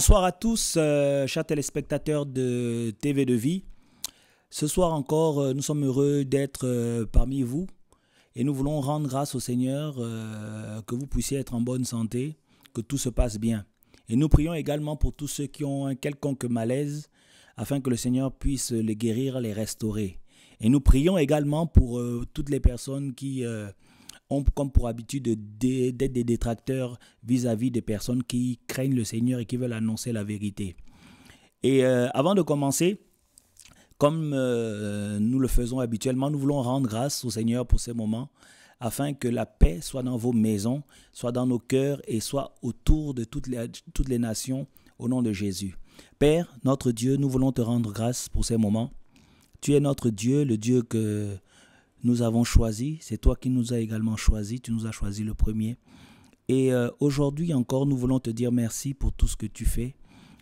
Bonsoir à tous, euh, chers téléspectateurs de TV de Vie. Ce soir encore, euh, nous sommes heureux d'être euh, parmi vous et nous voulons rendre grâce au Seigneur que vous puissiez être en bonne santé, que tout se passe bien. Et nous prions également pour tous ceux qui ont un quelconque malaise, afin que le Seigneur puisse les guérir, les restaurer. Et nous prions également pour toutes les personnes qui ont comme pour habitude d'être des détracteurs vis-à-vis des personnes qui craignent le Seigneur et qui veulent annoncer la vérité. Et euh, avant de commencer, comme euh, nous le faisons habituellement, nous voulons rendre grâce au Seigneur pour ces moments afin que la paix soit dans vos maisons, soit dans nos cœurs et soit autour de toutes les, toutes les nations au nom de Jésus. Père, notre Dieu, nous voulons te rendre grâce pour ces moments. Tu es notre Dieu, le Dieu que nous avons choisi. C'est toi qui nous as également choisi. Tu nous as choisi le premier. Et euh, aujourd'hui encore, nous voulons te dire merci pour tout ce que tu fais.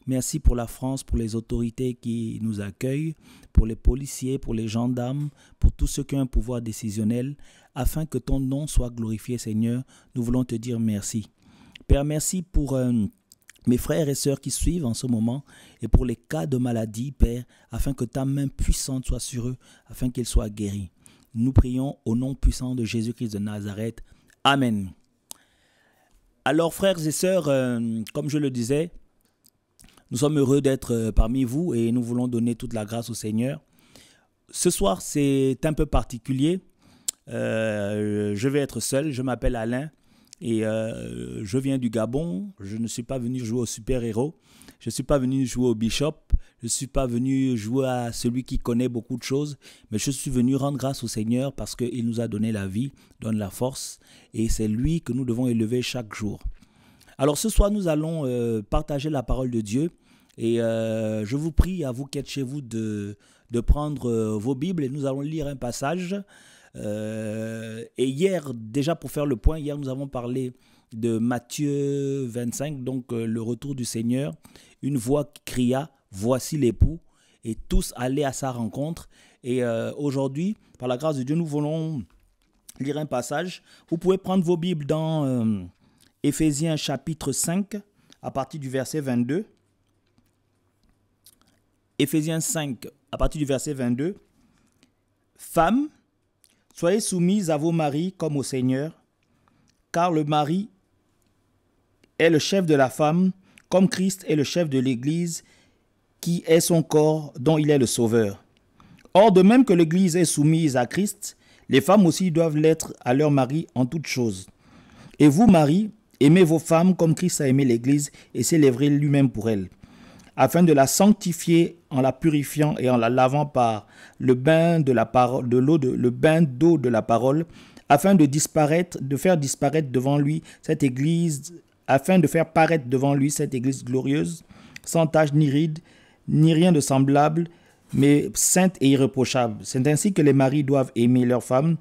Merci pour la France, pour les autorités qui nous accueillent, pour les policiers, pour les gendarmes, pour tous ceux qui ont un pouvoir décisionnel, afin que ton nom soit glorifié, Seigneur. Nous voulons te dire merci. Père, merci pour euh, mes frères et sœurs qui suivent en ce moment et pour les cas de maladie, Père, afin que ta main puissante soit sur eux, afin qu'ils soient guéris. Nous prions au nom puissant de Jésus-Christ de Nazareth. Amen. Alors frères et sœurs, euh, comme je le disais, nous sommes heureux d'être euh, parmi vous et nous voulons donner toute la grâce au Seigneur. Ce soir, c'est un peu particulier. Euh, je vais être seul. Je m'appelle Alain. Et euh, je viens du Gabon, je ne suis pas venu jouer au super-héros, je ne suis pas venu jouer au bishop, je ne suis pas venu jouer à celui qui connaît beaucoup de choses, mais je suis venu rendre grâce au Seigneur parce qu'il nous a donné la vie, donne la force, et c'est lui que nous devons élever chaque jour. Alors ce soir, nous allons euh, partager la parole de Dieu, et euh, je vous prie à vous qui êtes chez vous de, de prendre vos Bibles, et nous allons lire un passage. Euh, et hier, déjà pour faire le point, hier nous avons parlé de Matthieu 25, donc euh, le retour du Seigneur. Une voix cria, voici l'époux, et tous allaient à sa rencontre. Et euh, aujourd'hui, par la grâce de Dieu, nous voulons lire un passage. Vous pouvez prendre vos Bibles dans Éphésiens chapitre 5, à partir du verset 22. Éphésiens 5, à partir du verset 22. Femme, Soyez soumises à vos maris comme au Seigneur, car le mari est le chef de la femme, comme Christ est le chef de l'Église, qui est son corps, dont il est le Sauveur. Or, de même que l'Église est soumise à Christ, les femmes aussi doivent l'être à leur mari en toutes choses. Et vous, maris, aimez vos femmes comme Christ a aimé l'Église et s'est lui-même pour elle, afin de la sanctifier en la purifiant et en la lavant par le bain de la parole, de l'eau, de, le bain d'eau de la parole, afin de disparaître, de faire disparaître devant lui cette église, afin de faire paraître devant lui cette église glorieuse, sans tache ni ride, ni rien de semblable, mais sainte et irréprochable. C'est ainsi que les maris doivent aimer leurs femmes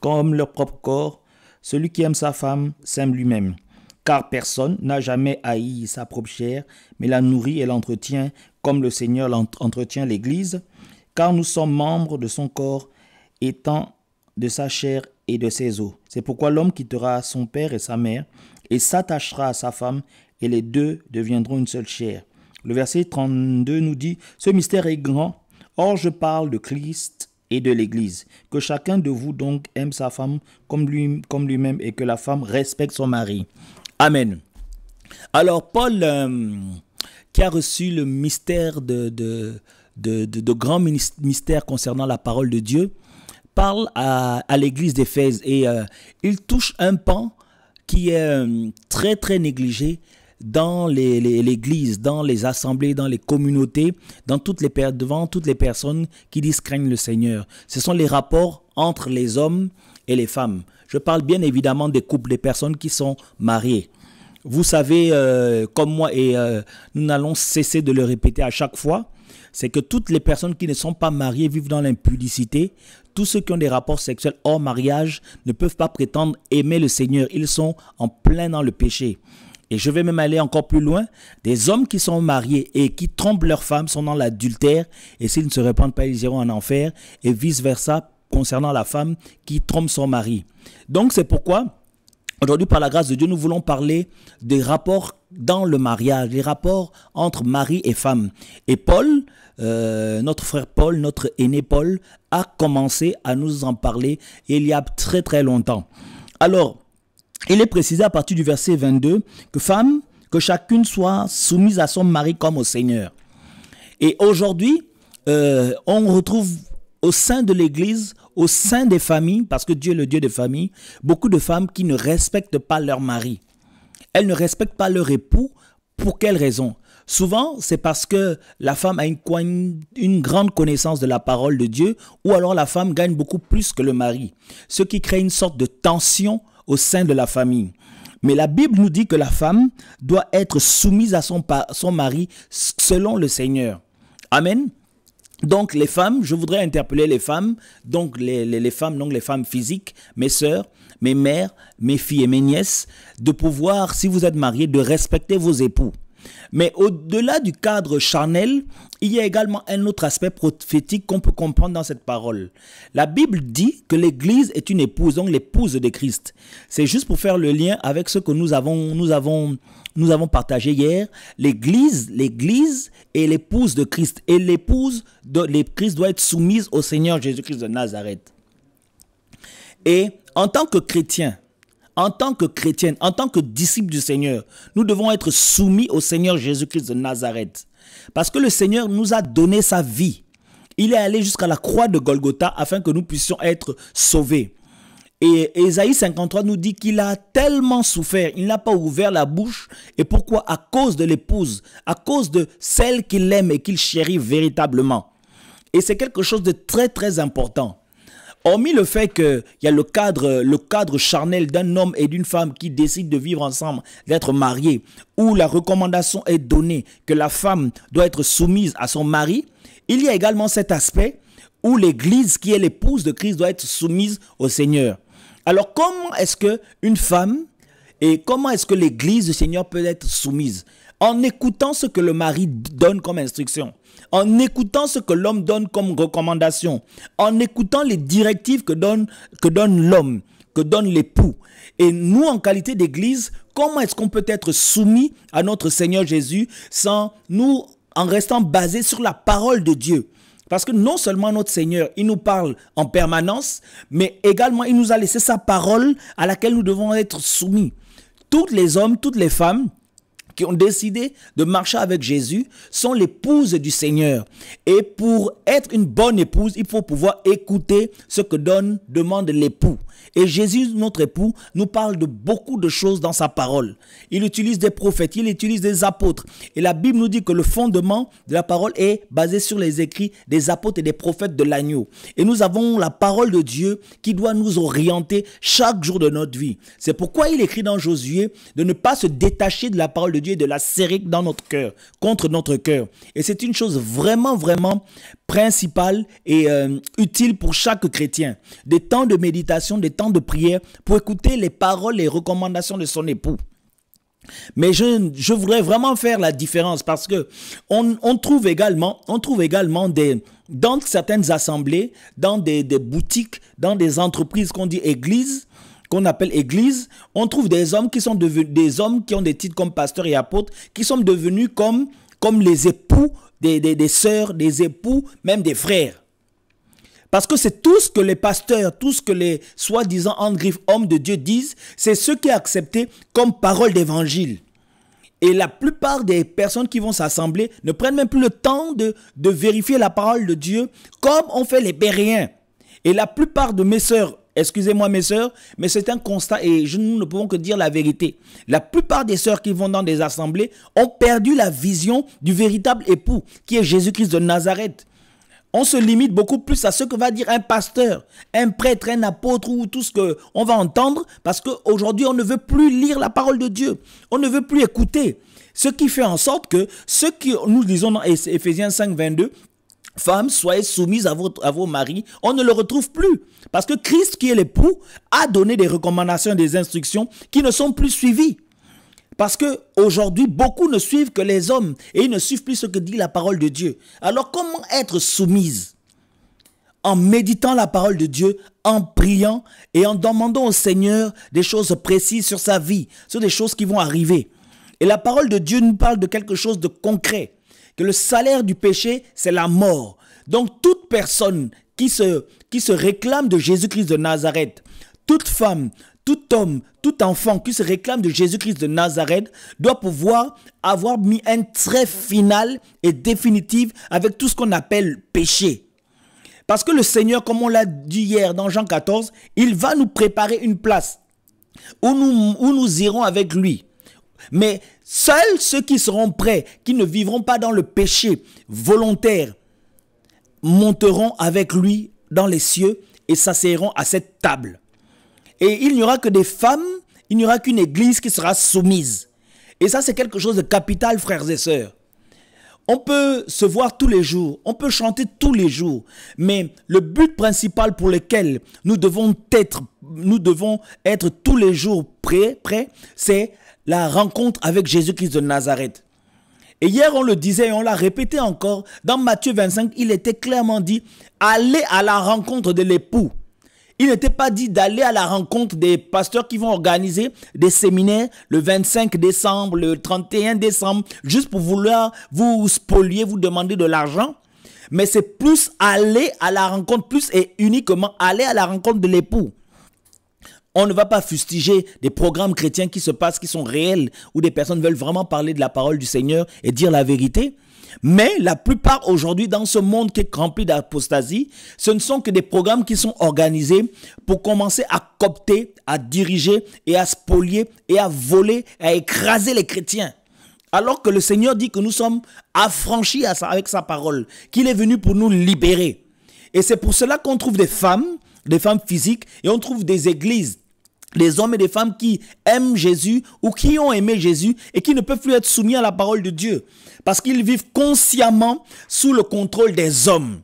comme leur propre corps. Celui qui aime sa femme s'aime lui-même car personne n'a jamais haï sa propre chair, mais la nourrit et l'entretient comme le Seigneur entretient l'Église, car nous sommes membres de son corps, étant de sa chair et de ses os. C'est pourquoi l'homme quittera son père et sa mère, et s'attachera à sa femme, et les deux deviendront une seule chair. Le verset 32 nous dit, Ce mystère est grand, or je parle de Christ et de l'Église. Que chacun de vous donc aime sa femme comme lui-même et que la femme respecte son mari. Amen. Alors Paul, euh, qui a reçu le mystère de, de, de, grands mystères concernant la parole de Dieu, parle à, l'église d'Éphèse et euh, il touche un pan qui est euh, très très négligé dans l'église, dans les assemblées, dans les communautés, dans toutes les devant toutes les personnes qui disent craignent le Seigneur. Ce sont les rapports entre les hommes et les femmes. Je parle bien évidemment des couples, des personnes qui sont mariées vous savez, euh, comme moi, et euh, nous n'allons cesser de le répéter à chaque fois, c'est que toutes les personnes qui ne sont pas mariées vivent dans l'impudicité. Tous ceux qui ont des rapports sexuels hors mariage ne peuvent pas prétendre aimer le Seigneur. Ils sont en plein dans le péché. Et je vais même aller encore plus loin. Des hommes qui sont mariés et qui trompent leur femme sont dans l'adultère. Et s'ils ne se répandent pas, ils iront en enfer. Et vice-versa concernant la femme qui trompe son mari. Donc c'est pourquoi Aujourd'hui, par la grâce de Dieu, nous voulons parler des rapports dans le mariage, les rapports entre mari et femme. Et Paul, euh, notre frère Paul, notre aîné Paul, a commencé à nous en parler il y a très très longtemps. Alors, il est précisé à partir du verset 22 que femme, que chacune soit soumise à son mari comme au Seigneur. Et aujourd'hui, euh, on retrouve au sein de l'Église, au sein des familles, parce que Dieu est le Dieu des familles, beaucoup de femmes qui ne respectent pas leur mari. Elles ne respectent pas leur époux. Pour quelle raison Souvent, c'est parce que la femme a une, grande connaissance de la parole de Dieu, ou alors la femme gagne beaucoup plus que le mari, ce qui crée une sorte de tension au sein de la famille. Mais la Bible nous dit que la femme doit être soumise à son, son mari selon le Seigneur. Amen. Donc les femmes, je voudrais interpeller les femmes, donc les, femmes, donc les femmes physiques, mes sœurs, mes mères, mes filles et mes nièces, de pouvoir, si vous êtes mariés, de respecter vos époux. Mais au-delà du cadre charnel, il y a également un autre aspect prophétique qu'on peut comprendre dans cette parole. La Bible dit que l'Église est une épouse, donc l'épouse de Christ. C'est juste pour faire le lien avec ce que nous avons, nous avons nous avons partagé hier l'Église, l'Église et l'épouse de Christ. Et l'épouse de Christ doit être soumise au Seigneur Jésus-Christ de Nazareth. Et en tant que chrétien, en tant que chrétienne, en tant que disciple du Seigneur, nous devons être soumis au Seigneur Jésus-Christ de Nazareth. Parce que le Seigneur nous a donné sa vie. Il est allé jusqu'à la croix de Golgotha afin que nous puissions être sauvés. Et Esaïe 53 nous dit qu'il a tellement souffert, il n'a pas ouvert la bouche. Et pourquoi À cause de l'épouse, à cause de celle qu'il aime et qu'il chérit véritablement. Et c'est quelque chose de très très important. Hormis le fait qu'il y a le cadre, le cadre charnel d'un homme et d'une femme qui décident de vivre ensemble, d'être mariés, où la recommandation est donnée que la femme doit être soumise à son mari, il y a également cet aspect où l'Église, qui est l'épouse de Christ, doit être soumise au Seigneur. Alors comment est-ce que une femme et comment est-ce que l'église du Seigneur peut être soumise En écoutant ce que le mari donne comme instruction, en écoutant ce que l'homme donne comme recommandation, en écoutant les directives que donne, que donne l'homme, que donne l'époux. Et nous, en qualité d'église, comment est-ce qu'on peut être soumis à notre Seigneur Jésus sans nous, en restant basés sur la parole de Dieu parce que non seulement notre Seigneur, il nous parle en permanence, mais également il nous a laissé sa parole à laquelle nous devons être soumis. Tous les hommes, toutes les femmes qui ont décidé de marcher avec Jésus sont l'épouse du Seigneur. Et pour être une bonne épouse, il faut pouvoir écouter ce que donne, demande l'époux. Et Jésus, notre époux, nous parle de beaucoup de choses dans sa parole. Il utilise des prophètes, il utilise des apôtres. Et la Bible nous dit que le fondement de la parole est basé sur les écrits des apôtres et des prophètes de l'agneau. Et nous avons la parole de Dieu qui doit nous orienter chaque jour de notre vie. C'est pourquoi il écrit dans Josué de ne pas se détacher de la parole de Dieu et de la serrer dans notre cœur, contre notre cœur. Et c'est une chose vraiment, vraiment principale et euh, utile pour chaque chrétien. Des temps de méditation, des temps de prière pour écouter les paroles et recommandations de son époux. Mais je, voudrais vraiment faire la différence parce que on, trouve également, on trouve également dans certaines assemblées, dans des, boutiques, dans des entreprises qu'on dit église qu'on appelle église, on trouve des hommes qui sont devenus, des hommes qui ont des titres comme pasteur et apôtres, qui sont devenus comme, comme les époux des, des, des sœurs, des époux, même des frères. Parce que c'est tout ce que les pasteurs, tout ce que les soi-disant en hommes de Dieu disent, c'est ce qui est accepté comme parole d'évangile. Et la plupart des personnes qui vont s'assembler ne prennent même plus le temps de, vérifier la parole de Dieu comme ont fait les Bériens. Et la plupart de mes sœurs, excusez-moi mes sœurs, mais c'est un constat et nous ne pouvons que dire la vérité. La plupart des sœurs qui vont dans des assemblées ont perdu la vision du véritable époux qui est Jésus-Christ de Nazareth on se limite beaucoup plus à ce que va dire un pasteur, un prêtre, un apôtre ou tout ce qu'on va entendre parce qu'aujourd'hui, on ne veut plus lire la parole de Dieu. On ne veut plus écouter. Ce qui fait en sorte que ce que nous disons dans Ephésiens 5, 22, Femmes, soyez soumises à, à vos maris. On ne le retrouve plus. Parce que Christ, qui est l'époux, a donné des recommandations, des instructions qui ne sont plus suivies. Parce que aujourd'hui, beaucoup ne suivent que les hommes et ils ne suivent plus ce que dit la parole de Dieu. Alors comment être soumise En méditant la parole de Dieu, en priant et en demandant au Seigneur des choses précises sur sa vie, sur des choses qui vont arriver. Et la parole de Dieu nous parle de quelque chose de concret, que le salaire du péché, c'est la mort. Donc toute personne qui se, qui se réclame de Jésus-Christ de Nazareth, toute femme, tout homme, tout enfant qui se réclame de Jésus-Christ de Nazareth doit pouvoir avoir mis un trait final et définitif avec tout ce qu'on appelle péché. Parce que le Seigneur, comme on l'a dit hier dans Jean 14, il va nous préparer une place où nous, nous irons avec lui. Mais seuls ceux qui seront prêts, qui ne vivront pas dans le péché volontaire, monteront avec lui dans les cieux et s'asseyeront à cette table. Et il n'y aura que des femmes, il n'y aura qu'une église qui sera soumise. Et ça, c'est quelque chose de capital, frères et sœurs. On peut se voir tous les jours, on peut chanter tous les jours, mais le but principal pour lequel nous devons être, nous devons être tous les jours prêts, prêts c'est la rencontre avec Jésus-Christ de Nazareth. Et hier, on le disait et on l'a répété encore, dans Matthieu 25, il était clairement dit, allez à la rencontre de l'époux. Il n'était pas dit d'aller à la rencontre des pasteurs qui vont organiser des séminaires le 25 décembre, le 31 décembre, juste pour vouloir vous spolier, vous demander de l'argent. Mais c'est plus aller à la rencontre, plus et uniquement aller à la rencontre de l'époux. On ne va pas fustiger des programmes chrétiens qui se passent, qui sont réels, où des personnes veulent vraiment parler de la parole du Seigneur et dire la vérité. Mais la plupart aujourd'hui dans ce monde qui est rempli d'apostasie, ce ne sont que des programmes qui sont organisés pour commencer à copter, à diriger et à spolier et à voler, à écraser les chrétiens. Alors que le Seigneur dit que nous sommes affranchis avec sa parole, qu'il est venu pour nous libérer. Et c'est pour cela qu'on trouve des femmes, des femmes physiques, et on trouve des églises des hommes et des femmes qui aiment Jésus ou qui ont aimé Jésus et qui ne peuvent plus être soumis à la parole de Dieu. Parce qu'ils vivent consciemment sous le contrôle des hommes.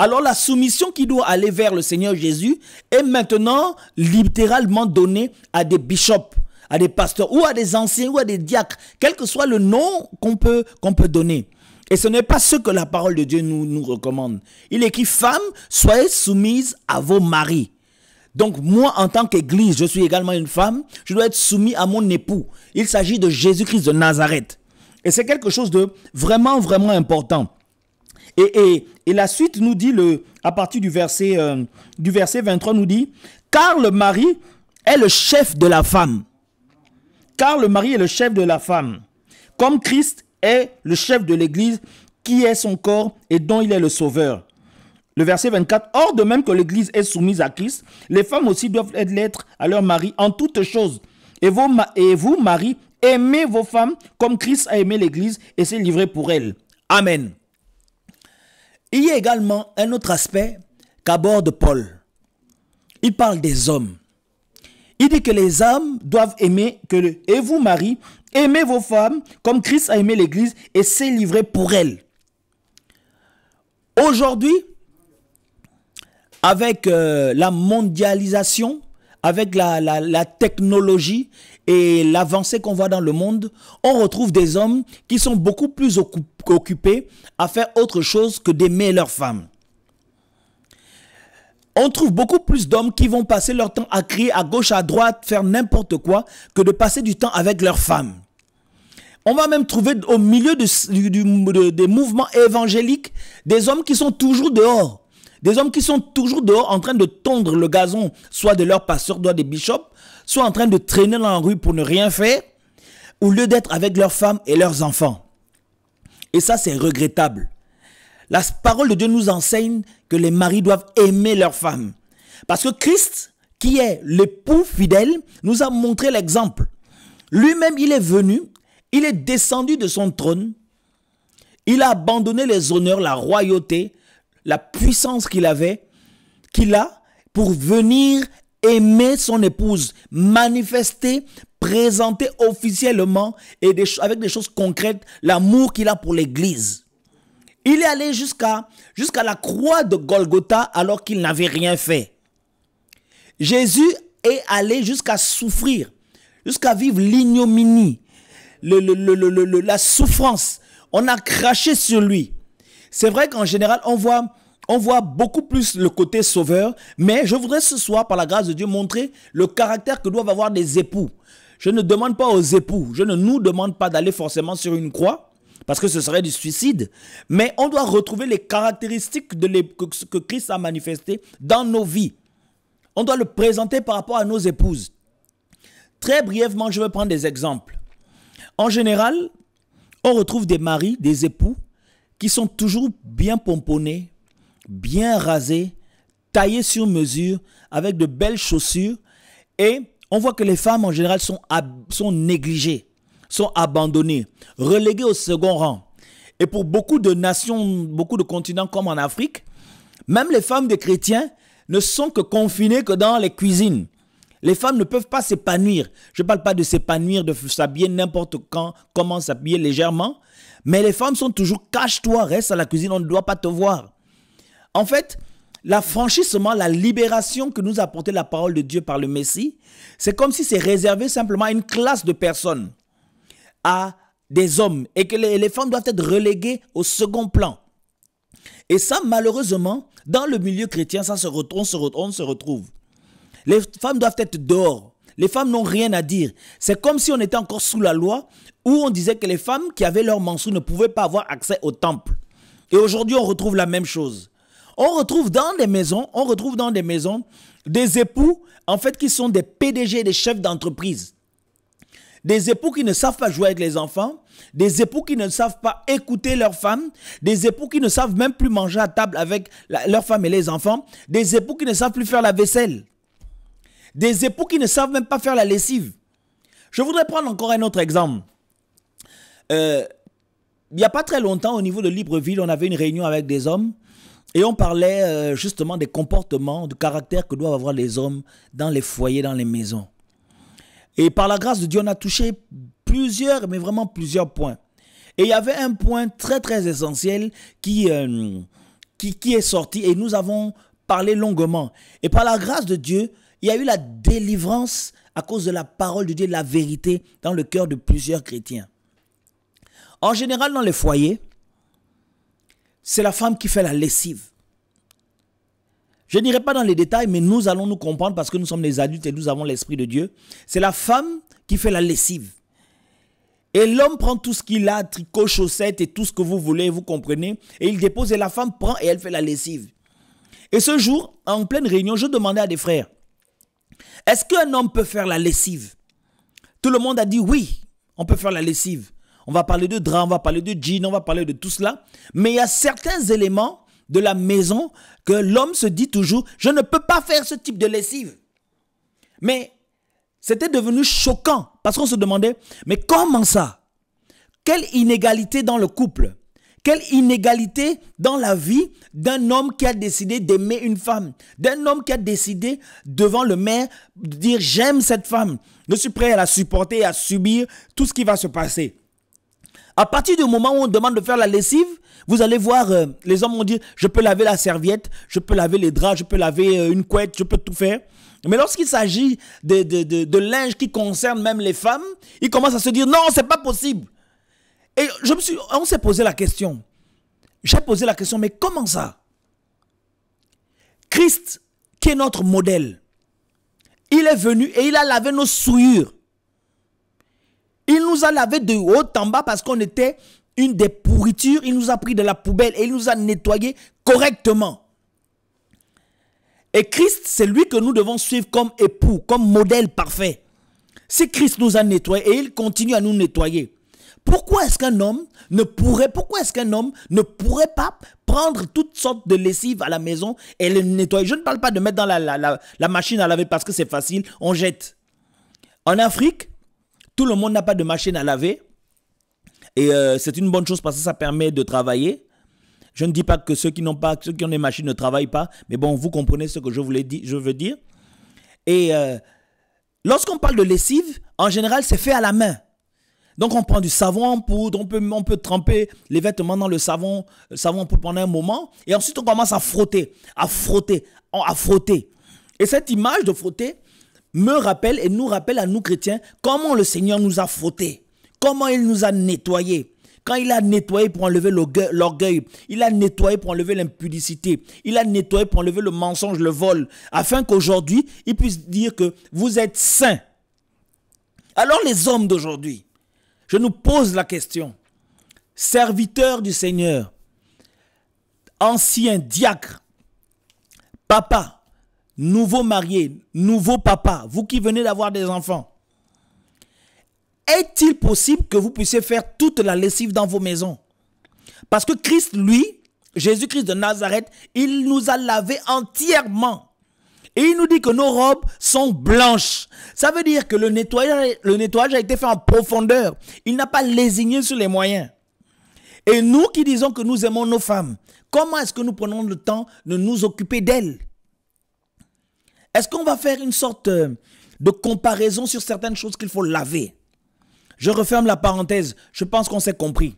Alors la soumission qui doit aller vers le Seigneur Jésus est maintenant littéralement donnée à des bishops, à des pasteurs ou à des anciens ou à des diacres, quel que soit le nom qu'on peut, peut donner. Et ce n'est pas ce que la parole de Dieu nous, nous recommande. Il écrit, femme, soyez soumise à vos maris. Donc moi, en tant qu'église, je suis également une femme, je dois être soumise à mon époux. Il s'agit de Jésus-Christ de Nazareth. Et c'est quelque chose de vraiment, vraiment important. Et, la suite nous dit, le, à partir du verset, euh, du verset 23, nous dit, car le mari est le chef de la femme. Car le mari est le chef de la femme. Comme Christ est le chef de l'Église, qui est son corps et dont il est le sauveur. Le verset 24, Or de même que l'Église est soumise à Christ, les femmes aussi doivent l'être à leur mari en toutes choses. Et, et vous, Marie Aimez vos femmes comme Christ a aimé l'Église et s'est livré pour elle. Amen. Il y a également un autre aspect qu'aborde Paul. Il parle des hommes. Il dit que les hommes doivent aimer, que le, et vous, Marie, aimez vos femmes comme Christ a aimé l'Église et s'est livré pour elle. Aujourd'hui, avec euh, la mondialisation, avec la, technologie et l'avancée qu'on voit dans le monde, on retrouve des hommes qui sont beaucoup plus occupés à faire autre chose que d'aimer leurs femmes. On trouve beaucoup plus d'hommes qui vont passer leur temps à crier à gauche, à droite, faire n'importe quoi, que de passer du temps avec leurs femmes. On va même trouver au milieu de, des mouvements évangéliques des hommes qui sont toujours dehors. Des hommes qui sont toujours dehors en train de tondre le gazon, soit de leur pasteur, soit des bishops, soit en train de traîner dans la rue pour ne rien faire, au lieu d'être avec leurs femmes et leurs enfants. Et ça, c'est regrettable. La parole de Dieu nous enseigne que les maris doivent aimer leurs femmes. Parce que Christ, qui est l'époux fidèle, nous a montré l'exemple. Lui-même, il est venu, il est descendu de son trône, il a abandonné les honneurs, la royauté, la puissance qu'il avait, qu'il a pour venir aimer son épouse, manifester, présenter officiellement et avec des choses concrètes l'amour qu'il a pour l'Église. Il est allé jusqu'à jusqu'à la croix de Golgotha alors qu'il n'avait rien fait. Jésus est allé jusqu'à souffrir, jusqu'à vivre l'ignominie, le, la souffrance. On a craché sur lui. C'est vrai qu'en général, on voit on voit beaucoup plus le côté sauveur, mais je voudrais ce soir, par la grâce de Dieu, montrer le caractère que doivent avoir des époux. Je ne demande pas aux époux, je ne nous demande pas d'aller forcément sur une croix, parce que ce serait du suicide, mais on doit retrouver les caractéristiques de que, que Christ a manifestées dans nos vies. On doit le présenter par rapport à nos épouses. Très brièvement, je vais prendre des exemples. En général, on retrouve des maris, des époux, qui sont toujours bien pomponnés, bien rasé, taillé sur mesure, avec de belles chaussures. Et on voit que les femmes en général sont, sont négligées, sont abandonnées, reléguées au second rang. Et pour beaucoup de nations, beaucoup de continents comme en Afrique, même les femmes des chrétiens ne sont que confinées que dans les cuisines. Les femmes ne peuvent pas s'épanouir. Je ne parle pas de s'épanouir, de s'habiller n'importe quand, comment s'habiller légèrement. Mais les femmes sont toujours cache-toi, reste à la cuisine, on ne doit pas te voir. En fait, l'affranchissement, la libération que nous apportait la parole de Dieu par le Messie, c'est comme si c'est réservé simplement à une classe de personnes, à des hommes, et que les, femmes doivent être reléguées au second plan. Et ça, malheureusement, dans le milieu chrétien, ça se retrouve, se retrouve, on se retrouve. Les femmes doivent être dehors. Les femmes n'ont rien à dire. C'est comme si on était encore sous la loi, où on disait que les femmes qui avaient leur mensonge ne pouvaient pas avoir accès au temple. Et aujourd'hui, on retrouve la même chose. On retrouve dans des maisons, on retrouve dans des maisons des époux, en fait, qui sont des PDG, des chefs d'entreprise. Des époux qui ne savent pas jouer avec les enfants, des époux qui ne savent pas écouter leurs femmes, des époux qui ne savent même plus manger à table avec leurs femme et les enfants, des époux qui ne savent plus faire la vaisselle, des époux qui ne savent même pas faire la lessive. Je voudrais prendre encore un autre exemple. Euh, il n'y a pas très longtemps, au niveau de Libreville, on avait une réunion avec des hommes et on parlait euh, justement des comportements, du caractère que doivent avoir les hommes dans les foyers, dans les maisons. Et par la grâce de Dieu, on a touché plusieurs, mais vraiment plusieurs points. Et il y avait un point très très essentiel qui, euh, qui, qui est sorti et nous avons parlé longuement. Et par la grâce de Dieu, il y a eu la délivrance à cause de la parole de Dieu, la vérité dans le cœur de plusieurs chrétiens. En général, dans les foyers, c'est la femme qui fait la lessive. Je n'irai pas dans les détails, mais nous allons nous comprendre parce que nous sommes des adultes et nous avons l'Esprit de Dieu. C'est la femme qui fait la lessive. Et l'homme prend tout ce qu'il a, tricot, chaussettes et tout ce que vous voulez, vous comprenez, et il dépose et la femme prend et elle fait la lessive. Et ce jour, en pleine réunion, je demandais à des frères, est-ce qu'un homme peut faire la lessive Tout le monde a dit oui, on peut faire la lessive on va parler de drap, on va parler de jean, on va parler de tout cela. Mais il y a certains éléments de la maison que l'homme se dit toujours, je ne peux pas faire ce type de lessive. Mais c'était devenu choquant parce qu'on se demandait, mais comment ça Quelle inégalité dans le couple quelle inégalité dans la vie d'un homme qui a décidé d'aimer une femme, d'un homme qui a décidé devant le maire de dire j'aime cette femme, je suis prêt à la supporter et à subir tout ce qui va se passer. À partir du moment où on demande de faire la lessive, vous allez voir, euh, les hommes vont dire, je peux laver la serviette, je peux laver les draps, je peux laver euh, une couette, je peux tout faire. Mais lorsqu'il s'agit de, linge qui concerne même les femmes, ils commencent à se dire, non, c'est pas possible. Et je me on s'est posé la question. J'ai posé la question, mais comment ça Christ, qui est notre modèle, il est venu et il a lavé nos souillures. Il nous a lavé de haut en bas parce qu'on était une des pourritures. Il nous a pris de la poubelle et il nous a nettoyé correctement. Et Christ, c'est lui que nous devons suivre comme époux, comme modèle parfait. Si Christ nous a nettoyés et il continue à nous nettoyer, pourquoi est-ce qu'un homme ne pourrait, pourquoi est-ce qu'un homme ne pourrait pas prendre toutes sortes de lessives à la maison et les nettoyer Je ne parle pas de mettre dans la machine à laver parce que c'est facile, on jette. En Afrique, tout le monde n'a pas de machine à laver. Et euh, c'est une bonne chose parce que ça permet de travailler. Je ne dis pas que ceux qui n'ont pas, ceux qui ont des machines ne travaillent pas, mais bon, vous comprenez ce que je voulais dire, je veux dire. Et euh, lorsqu'on parle de lessive, en général, c'est fait à la main. Donc on prend du savon en poudre, on peut, on peut tremper les vêtements dans le savon, euh, savon poudre pendant un moment, et ensuite on commence à frotter, à frotter, à frotter. Et cette image de frotter, me rappelle et nous rappelle à nous chrétiens comment le Seigneur nous a frottés, comment il nous a nettoyés. Quand il a nettoyé pour enlever l'orgueil, il a nettoyé pour enlever l'impudicité, il a nettoyé pour enlever le mensonge, le vol, afin qu'aujourd'hui, il puisse dire que vous êtes saints. Alors les hommes d'aujourd'hui, je nous pose la question, serviteurs du Seigneur, anciens diacres, papa, Nouveau mariés, nouveau papa, vous qui venez d'avoir des enfants, est-il possible que vous puissiez faire toute la lessive dans vos maisons Parce que Christ, lui, Jésus-Christ de Nazareth, il nous a lavé entièrement. Et il nous dit que nos robes sont blanches. Ça veut dire que le nettoyage, le nettoyage a été fait en profondeur. Il n'a pas lésigné sur les moyens. Et nous qui disons que nous aimons nos femmes, comment est-ce que nous prenons le temps de nous occuper d'elles est-ce qu'on va faire une sorte euh, de comparaison sur certaines choses qu'il faut laver Je referme la parenthèse, je pense qu'on s'est compris.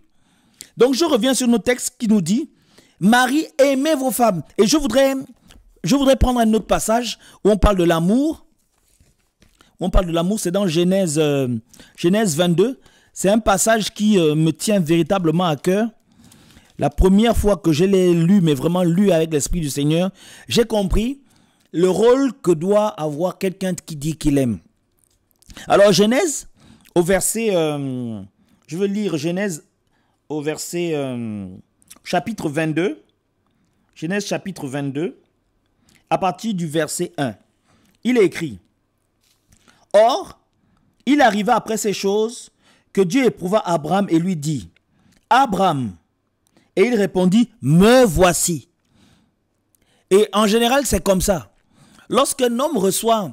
Donc je reviens sur nos textes qui nous dit, Marie, aimez vos femmes. Et je voudrais, je voudrais prendre un autre passage où on parle de l'amour. On parle de l'amour, c'est dans Genèse, euh, Genèse 22. C'est un passage qui euh, me tient véritablement à cœur. La première fois que je l'ai lu, mais vraiment lu avec l'Esprit du Seigneur, j'ai compris le rôle que doit avoir quelqu'un qui dit qu'il aime. Alors Genèse, au verset, euh, je veux lire Genèse au verset euh, chapitre 22, Genèse chapitre 22, à partir du verset 1. Il est écrit, Or, il arriva après ces choses que Dieu éprouva Abraham et lui dit, Abraham, et il répondit, me voici. Et en général, c'est comme ça. Lorsqu'un homme reçoit,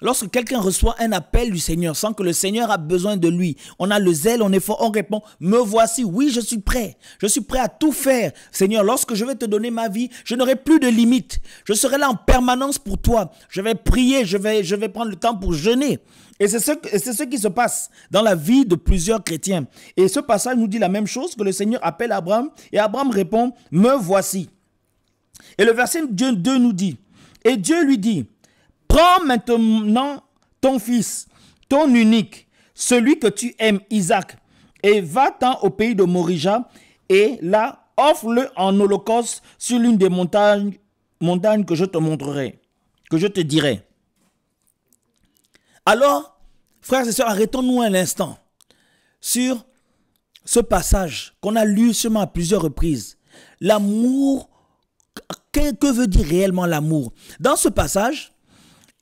lorsque quelqu'un reçoit un appel du Seigneur sans que le Seigneur a besoin de lui, on a le zèle, on est fort, on répond, me voici, oui, je suis prêt. Je suis prêt à tout faire. Seigneur, lorsque je vais te donner ma vie, je n'aurai plus de limites. Je serai là en permanence pour toi. Je vais prier, je vais, je vais prendre le temps pour jeûner. Et c'est ce, ce, qui se passe dans la vie de plusieurs chrétiens. Et ce passage nous dit la même chose que le Seigneur appelle Abraham. Et Abraham répond, me voici. Et le verset 2 nous dit, et Dieu lui dit, prends maintenant ton fils, ton unique, celui que tu aimes, Isaac, et va-t'en au pays de Morija, et là, offre-le en holocauste sur l'une des montagnes, que je te montrerai, que je te dirai. Alors, frères et sœurs, arrêtons-nous un instant sur ce passage qu'on a lu seulement à plusieurs reprises. L'amour que, veut dire réellement l'amour Dans ce passage,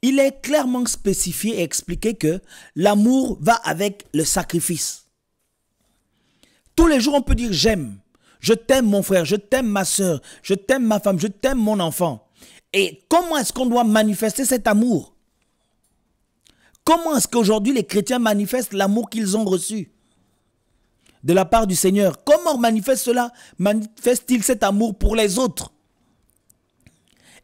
il est clairement spécifié et expliqué que l'amour va avec le sacrifice. Tous les jours, on peut dire j'aime. Je t'aime mon frère, je t'aime ma soeur, je t'aime ma femme, je t'aime mon enfant. Et comment est-ce qu'on doit manifester cet amour Comment est-ce qu'aujourd'hui les chrétiens manifestent l'amour qu'ils ont reçu de la part du Seigneur Comment manifeste cela Manifeste-t-il cet amour pour les autres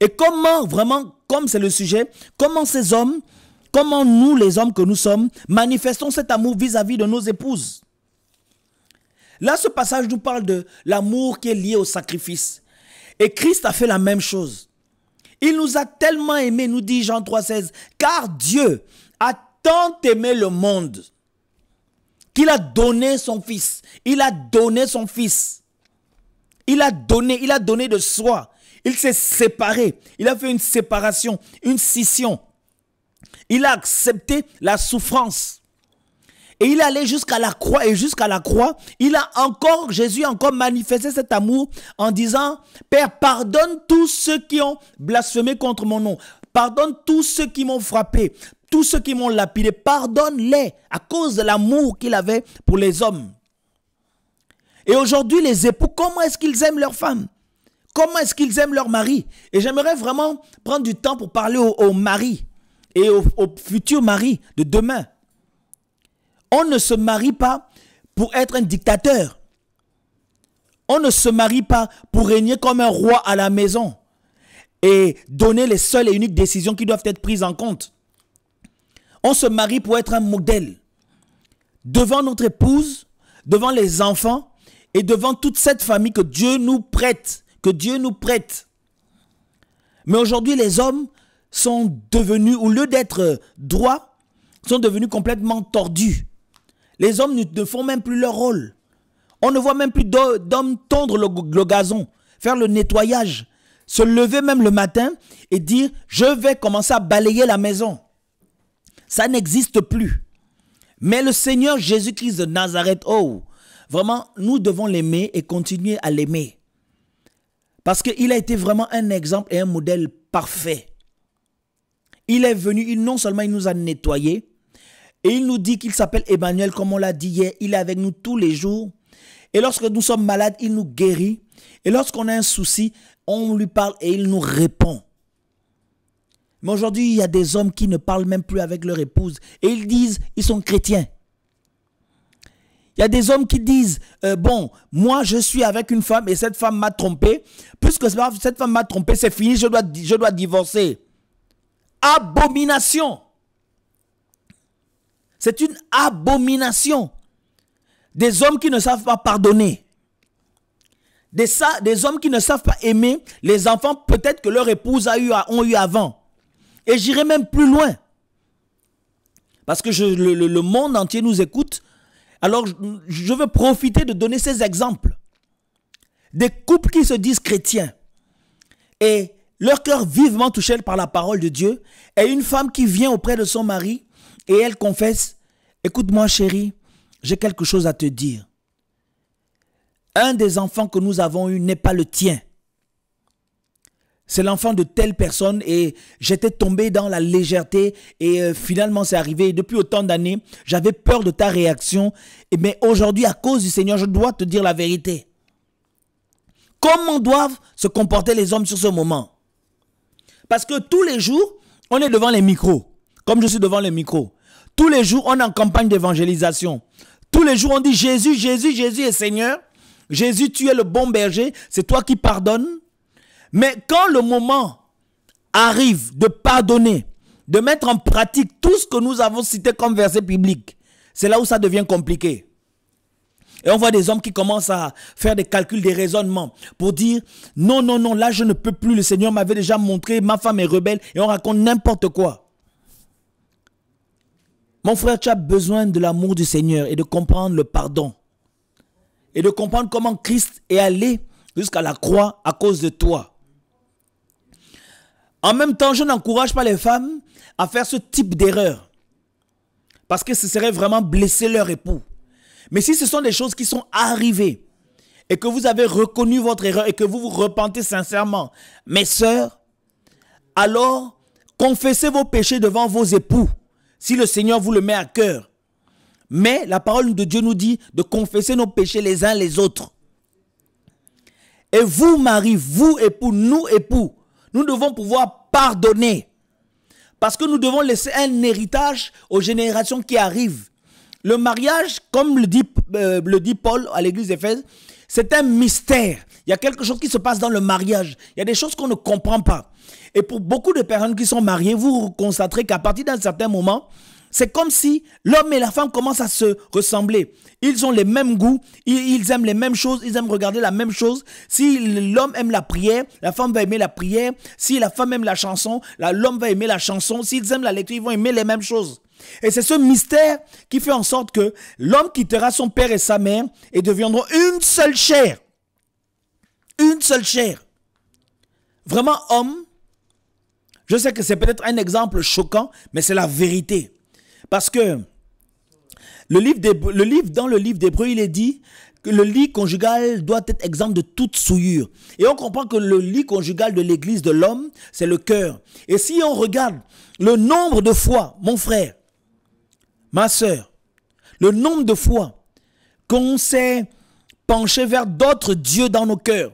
et comment vraiment, comme c'est le sujet, comment ces hommes, comment nous les hommes que nous sommes, manifestons cet amour vis-à-vis de nos épouses Là, ce passage nous parle de l'amour qui est lié au sacrifice. Et Christ a fait la même chose. Il nous a tellement aimés, nous dit Jean 3,16, car Dieu a tant aimé le monde qu'il a donné son fils. Il a donné son fils. Il a donné, il a donné de soi. Il s'est séparé. Il a fait une séparation, une scission. Il a accepté la souffrance. Et il est allé jusqu'à la croix et jusqu'à la croix, il a encore, Jésus a encore manifesté cet amour en disant, Père, pardonne tous ceux qui ont blasphémé contre mon nom. Pardonne tous ceux qui m'ont frappé, tous ceux qui m'ont lapidé. Pardonne-les à cause de l'amour qu'il avait pour les hommes. Et aujourd'hui, les époux, comment est-ce qu'ils aiment leurs femmes Comment est-ce qu'ils aiment leur mari Et j'aimerais vraiment prendre du temps pour parler aux au maris et aux au futurs maris de demain. On ne se marie pas pour être un dictateur. On ne se marie pas pour régner comme un roi à la maison et donner les seules et uniques décisions qui doivent être prises en compte. On se marie pour être un modèle devant notre épouse, devant les enfants et devant toute cette famille que Dieu nous prête que Dieu nous prête. Mais aujourd'hui, les hommes sont devenus, au lieu d'être droits, sont devenus complètement tordus. Les hommes ne font même plus leur rôle. On ne voit même plus d'hommes tondre le, le, gazon, faire le nettoyage, se lever même le matin et dire je vais commencer à balayer la maison. Ça n'existe plus. Mais le Seigneur Jésus-Christ de Nazareth, oh, vraiment, nous devons l'aimer et continuer à l'aimer. Parce qu'il a été vraiment un exemple et un modèle parfait. Il est venu, il, non seulement il nous a nettoyés, et il nous dit qu'il s'appelle Emmanuel, comme on l'a dit hier, il est avec nous tous les jours. Et lorsque nous sommes malades, il nous guérit. Et lorsqu'on a un souci, on lui parle et il nous répond. Mais aujourd'hui, il y a des hommes qui ne parlent même plus avec leur épouse. Et ils disent, ils sont chrétiens. Il y a des hommes qui disent euh, Bon, moi je suis avec une femme et cette femme m'a trompé. Puisque cette femme m'a trompé, c'est fini, je dois, je dois divorcer. Abomination. C'est une abomination. Des hommes qui ne savent pas pardonner. Des, ça, des hommes qui ne savent pas aimer les enfants, peut-être que leur épouse a eu, ont eu avant. Et j'irai même plus loin. Parce que je, le monde entier nous écoute alors, je veux profiter de donner ces exemples. Des couples qui se disent chrétiens et leur cœur vivement touché par la parole de Dieu et une femme qui vient auprès de son mari et elle confesse, écoute-moi chérie, j'ai quelque chose à te dire. Un des enfants que nous avons eus n'est pas le tien c'est l'enfant de telle personne et j'étais tombé dans la légèreté et euh, finalement c'est arrivé. depuis autant d'années, j'avais peur de ta réaction. Et mais aujourd'hui, à cause du Seigneur, je dois te dire la vérité. Comment doivent se comporter les hommes sur ce moment Parce que tous les jours, on est devant les micros, comme je suis devant les micros. Tous les jours, on est en campagne d'évangélisation. Tous les jours, on dit Jésus, Jésus, Jésus est Seigneur. Jésus, tu es le bon berger. C'est toi qui pardonnes. Mais quand le moment arrive de pardonner, de mettre en pratique tout ce que nous avons cité comme verset biblique, c'est là où ça devient compliqué. Et on voit des hommes qui commencent à faire des calculs, des raisonnements pour dire non, non, non, là je ne peux plus, le Seigneur m'avait déjà montré, ma femme est rebelle et on raconte n'importe quoi. Mon frère, tu as besoin de l'amour du Seigneur et de comprendre le pardon. Et de comprendre comment Christ est allé jusqu'à la croix à cause de toi. En même temps, je n'encourage pas les femmes à faire ce type d'erreur. Parce que ce serait vraiment blesser leur époux. Mais si ce sont des choses qui sont arrivées et que vous avez reconnu votre erreur et que vous vous repentez sincèrement, mes sœurs, alors confessez vos péchés devant vos époux si le Seigneur vous le met à cœur. Mais la parole de Dieu nous dit de confesser nos péchés les uns les autres. Et vous, Marie, vous époux, nous époux, nous devons pouvoir pardonner. Parce que nous devons laisser un héritage aux générations qui arrivent. Le mariage, comme euh, le dit, Paul à l'église d'Éphèse, c'est un mystère. Il y a quelque chose qui se passe dans le mariage. Il y a des choses qu'on ne comprend pas. Et pour beaucoup de personnes qui sont mariées, vous, vous constaterez qu'à partir d'un certain moment, c'est comme si l'homme et la femme commencent à se ressembler. Ils ont les mêmes goûts, ils aiment les mêmes choses, ils aiment regarder la même chose. Si l'homme aime la prière, la femme va aimer la prière. Si la femme aime la chanson, l'homme va aimer la chanson. S'ils aiment la lecture, ils vont aimer les mêmes choses. Et c'est ce mystère qui fait en sorte que l'homme quittera son père et sa mère et deviendront une seule chair. Une seule chair. Vraiment homme. Je sais que c'est peut-être un exemple choquant, mais c'est la vérité. Parce que le livre, dans le livre d'Hébreu, il est dit que le lit conjugal doit être exemple de toute souillure. Et on comprend que le lit conjugal de l'église de l'homme, c'est le cœur. Et si on regarde le nombre de fois, mon frère, ma soeur, le nombre de fois qu'on s'est penché vers d'autres dieux dans nos cœurs,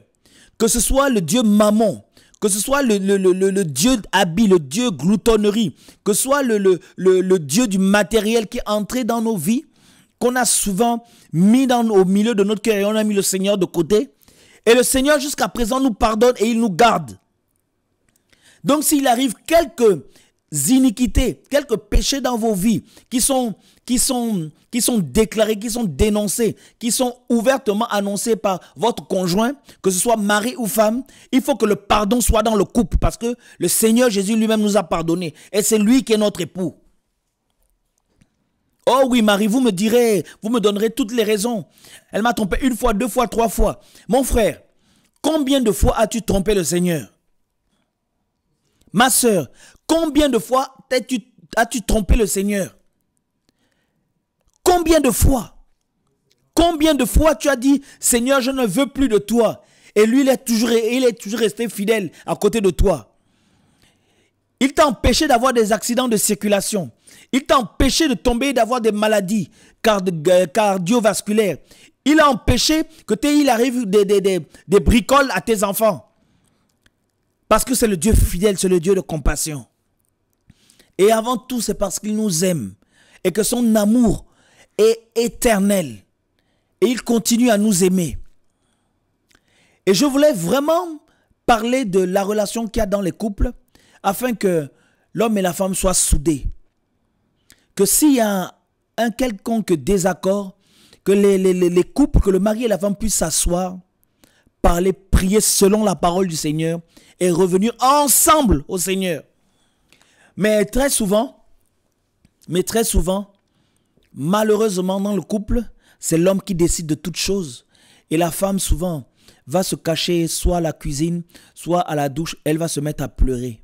que ce soit le dieu Mammon, que ce soit le, le, le, le dieu habit, le dieu gloutonnerie, que ce soit le, dieu du matériel qui est entré dans nos vies, qu'on a souvent mis dans, au milieu de notre cœur et on a mis le Seigneur de côté. Et le Seigneur jusqu'à présent nous pardonne et il nous garde. Donc s'il arrive quelque iniquités, quelques péchés dans vos vies qui sont, qui sont, qui sont déclarés, qui sont dénoncés, qui sont ouvertement annoncés par votre conjoint, que ce soit mari ou femme, il faut que le pardon soit dans le couple parce que le Seigneur Jésus lui-même nous a pardonné et c'est lui qui est notre époux. Oh oui, Marie, vous me direz, vous me donnerez toutes les raisons. Elle m'a trompé une fois, deux fois, trois fois. Mon frère, combien de fois as-tu trompé le Seigneur Ma soeur Combien de fois as-tu trompé le Seigneur Combien de fois Combien de fois tu as dit, Seigneur, je ne veux plus de toi Et lui, il est toujours, il est toujours resté fidèle à côté de toi. Il t'a empêché d'avoir des accidents de circulation. Il t'a empêché de tomber et d'avoir des maladies euh, cardiovasculaires. Il a empêché que il arrive des, des bricoles à tes enfants. Parce que c'est le Dieu fidèle, c'est le Dieu de compassion. Et avant tout, c'est parce qu'il nous aime et que son amour est éternel. Et il continue à nous aimer. Et je voulais vraiment parler de la relation qu'il y a dans les couples afin que l'homme et la femme soient soudés. Que s'il y a un quelconque désaccord, que les, couples, que le mari et la femme puissent s'asseoir, parler, prier selon la parole du Seigneur et revenir ensemble au Seigneur. Mais très souvent, mais très souvent, malheureusement dans le couple, c'est l'homme qui décide de toutes choses. Et la femme, souvent, va se cacher soit à la cuisine, soit à la douche. Elle va se mettre à pleurer.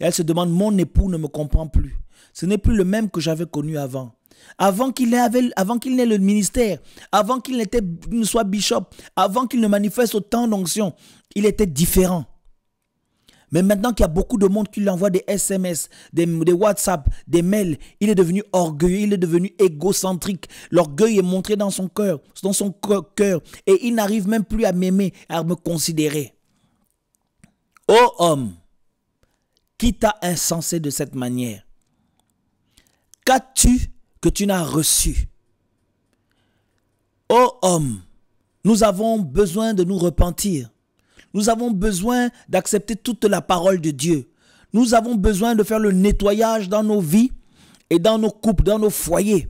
elle se demande, mon époux ne me comprend plus. Ce n'est plus le même que j'avais connu avant. Avant qu'il n'ait le ministère, avant qu'il ne soit bishop, avant qu'il ne manifeste autant d'onction, il était différent. Mais maintenant qu'il y a beaucoup de monde qui lui envoie des SMS, des, WhatsApp, des mails, il est devenu orgueilleux, il est devenu égocentrique. L'orgueil est montré dans son cœur, dans son cœur. Et il n'arrive même plus à m'aimer, à me considérer. Ô homme, qui t'a insensé de cette manière Qu'as-tu que tu n'as reçu Ô homme, nous avons besoin de nous repentir. Nous avons besoin d'accepter toute la parole de Dieu. Nous avons besoin de faire le nettoyage dans nos vies et dans nos couples, dans nos foyers.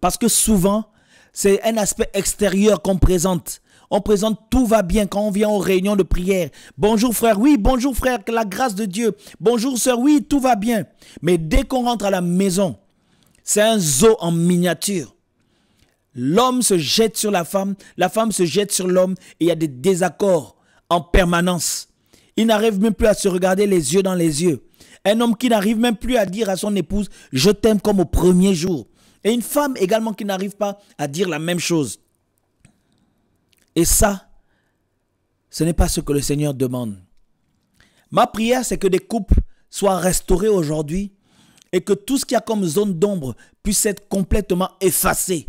Parce que souvent, c'est un aspect extérieur qu'on présente. On présente tout va bien quand on vient aux réunions de prière. Bonjour frère, oui, bonjour frère, la grâce de Dieu. Bonjour sœur, oui, tout va bien. Mais dès qu'on rentre à la maison, c'est un zoo en miniature. L'homme se jette sur la femme, la femme se jette sur l'homme et il y a des désaccords en permanence. Il n'arrive même plus à se regarder les yeux dans les yeux. Un homme qui n'arrive même plus à dire à son épouse, je t'aime comme au premier jour. Et une femme également qui n'arrive pas à dire la même chose. Et ça, ce n'est pas ce que le Seigneur demande. Ma prière, c'est que des couples soient restaurés aujourd'hui et que tout ce qu'il y a comme zone d'ombre puisse être complètement effacé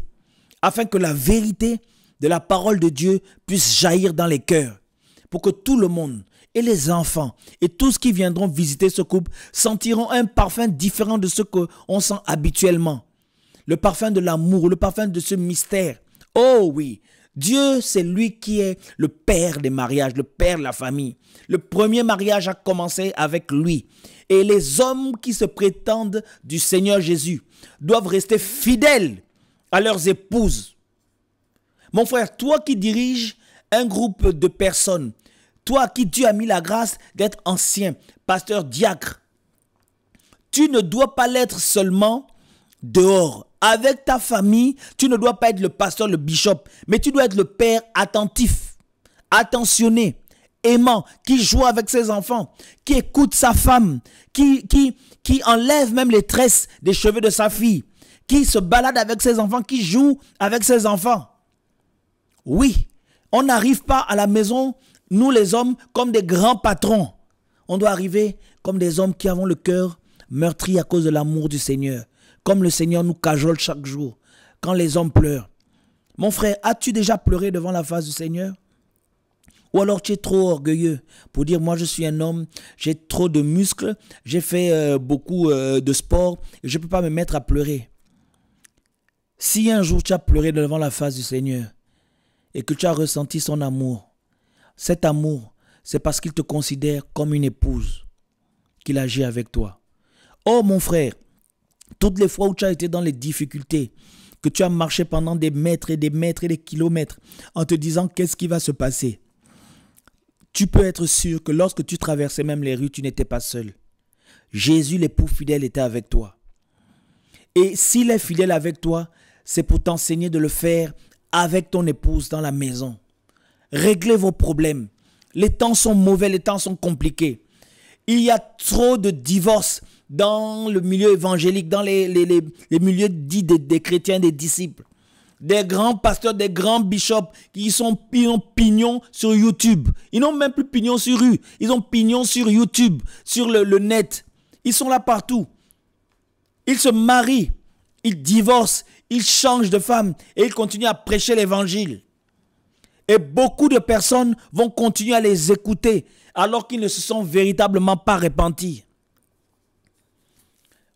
afin que la vérité de la parole de Dieu puisse jaillir dans les cœurs pour que tout le monde et les enfants et tous qui viendront visiter ce couple sentiront un parfum différent de ce qu'on sent habituellement. Le parfum de l'amour, le parfum de ce mystère. Oh oui, Dieu, c'est lui qui est le père des mariages, le père de la famille. Le premier mariage a commencé avec lui. Et les hommes qui se prétendent du Seigneur Jésus doivent rester fidèles à leurs épouses. Mon frère, toi qui diriges un groupe de personnes toi qui tu as mis la grâce d'être ancien, pasteur, diacre, tu ne dois pas l'être seulement dehors. Avec ta famille, tu ne dois pas être le pasteur, le bishop, mais tu dois être le père attentif, attentionné, aimant, qui joue avec ses enfants, qui écoute sa femme, qui, qui, qui enlève même les tresses des cheveux de sa fille, qui se balade avec ses enfants, qui joue avec ses enfants. Oui, on n'arrive pas à la maison nous les hommes, comme des grands patrons. On doit arriver comme des hommes qui avons le cœur meurtri à cause de l'amour du Seigneur. Comme le Seigneur nous cajole chaque jour quand les hommes pleurent. Mon frère, as-tu déjà pleuré devant la face du Seigneur ou alors tu es trop orgueilleux pour dire moi je suis un homme, j'ai trop de muscles, j'ai fait euh, beaucoup euh, de sport, je ne peux pas me mettre à pleurer. Si un jour tu as pleuré devant la face du Seigneur et que tu as ressenti son amour, cet amour, c'est parce qu'il te considère comme une épouse qu'il agit avec toi. Oh mon frère, toutes les fois où tu as été dans les difficultés, que tu as marché pendant des mètres et des mètres et des kilomètres en te disant qu'est-ce qui va se passer, tu peux être sûr que lorsque tu traversais même les rues, tu n'étais pas seul. Jésus, l'époux fidèle, était avec toi. Et s'il est fidèle avec toi, c'est pour t'enseigner de le faire avec ton épouse dans la maison. Réglez vos problèmes. Les temps sont mauvais, les temps sont compliqués. Il y a trop de divorces dans le milieu évangélique, dans les, les, milieux dits des, chrétiens, des disciples. Des grands pasteurs, des grands bishops qui sont, pignon sur YouTube. Ils n'ont même plus pignon sur rue. Ils ont pignon sur YouTube, sur le, le net. Ils sont là partout. Ils se marient, ils divorcent, ils changent de femme et ils continuent à prêcher l'évangile. Et beaucoup de personnes vont continuer à les écouter alors qu'ils ne se sont véritablement pas répandus.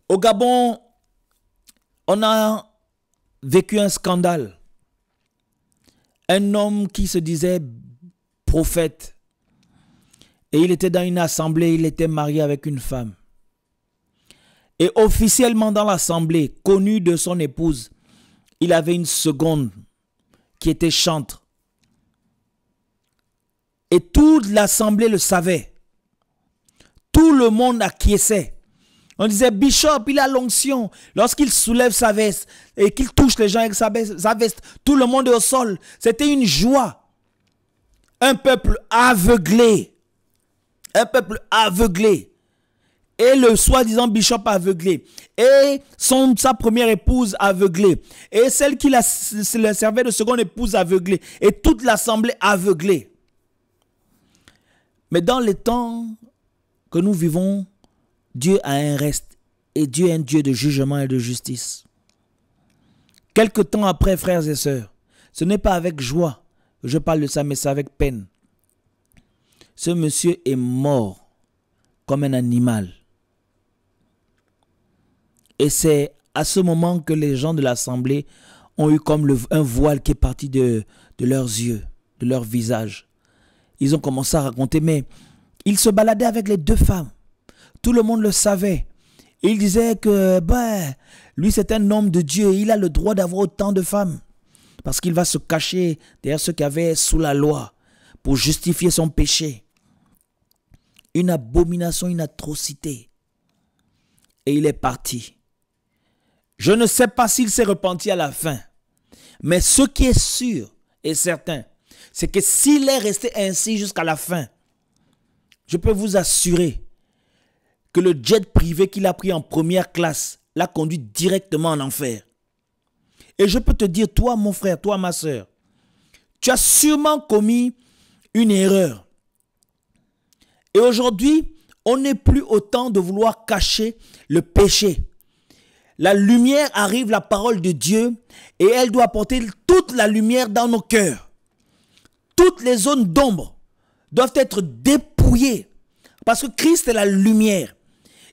Au Gabon, on a vécu un scandale. Un homme qui se disait prophète. Et il était dans une assemblée, il était marié avec une femme. Et officiellement dans l'assemblée, connu de son épouse, il avait une seconde qui était chante. Et toute l'assemblée le savait. Tout le monde acquiesçait. On disait, Bishop, il a l'onction. Lorsqu'il soulève sa veste et qu'il touche les gens avec sa veste, tout le monde est au sol. C'était une joie. Un peuple aveuglé. Un peuple aveuglé. Et le soi-disant bishop aveuglé. Et son, sa première épouse aveuglée. Et celle qui la, la servait de seconde épouse aveuglée. Et toute l'assemblée aveuglée. Mais dans les temps que nous vivons, Dieu a un reste et Dieu est un Dieu de jugement et de justice. Quelque temps après, frères et sœurs, ce n'est pas avec joie que je parle de ça, mais c'est avec peine. Ce monsieur est mort comme un animal. Et c'est à ce moment que les gens de l'assemblée ont eu comme un voile qui est parti de, de leurs yeux, de leur visage. Ils ont commencé à raconter, mais il se baladait avec les deux femmes. Tout le monde le savait. Il disait que, ben, lui c'est un homme de Dieu, il a le droit d'avoir autant de femmes. Parce qu'il va se cacher derrière ce qu'il avait sous la loi pour justifier son péché. Une abomination, une atrocité. Et il est parti. Je ne sais pas s'il s'est repenti à la fin. Mais ce qui est sûr et certain, c'est que s'il est resté ainsi jusqu'à la fin, je peux vous assurer que le jet privé qu'il a pris en première classe l'a conduit directement en enfer. Et je peux te dire, toi mon frère, toi ma soeur, tu as sûrement commis une erreur. Et aujourd'hui, on n'est plus au temps de vouloir cacher le péché. La lumière arrive, la parole de Dieu, et elle doit porter toute la lumière dans nos cœurs toutes les zones d'ombre doivent être dépouillées. Parce que Christ est la lumière.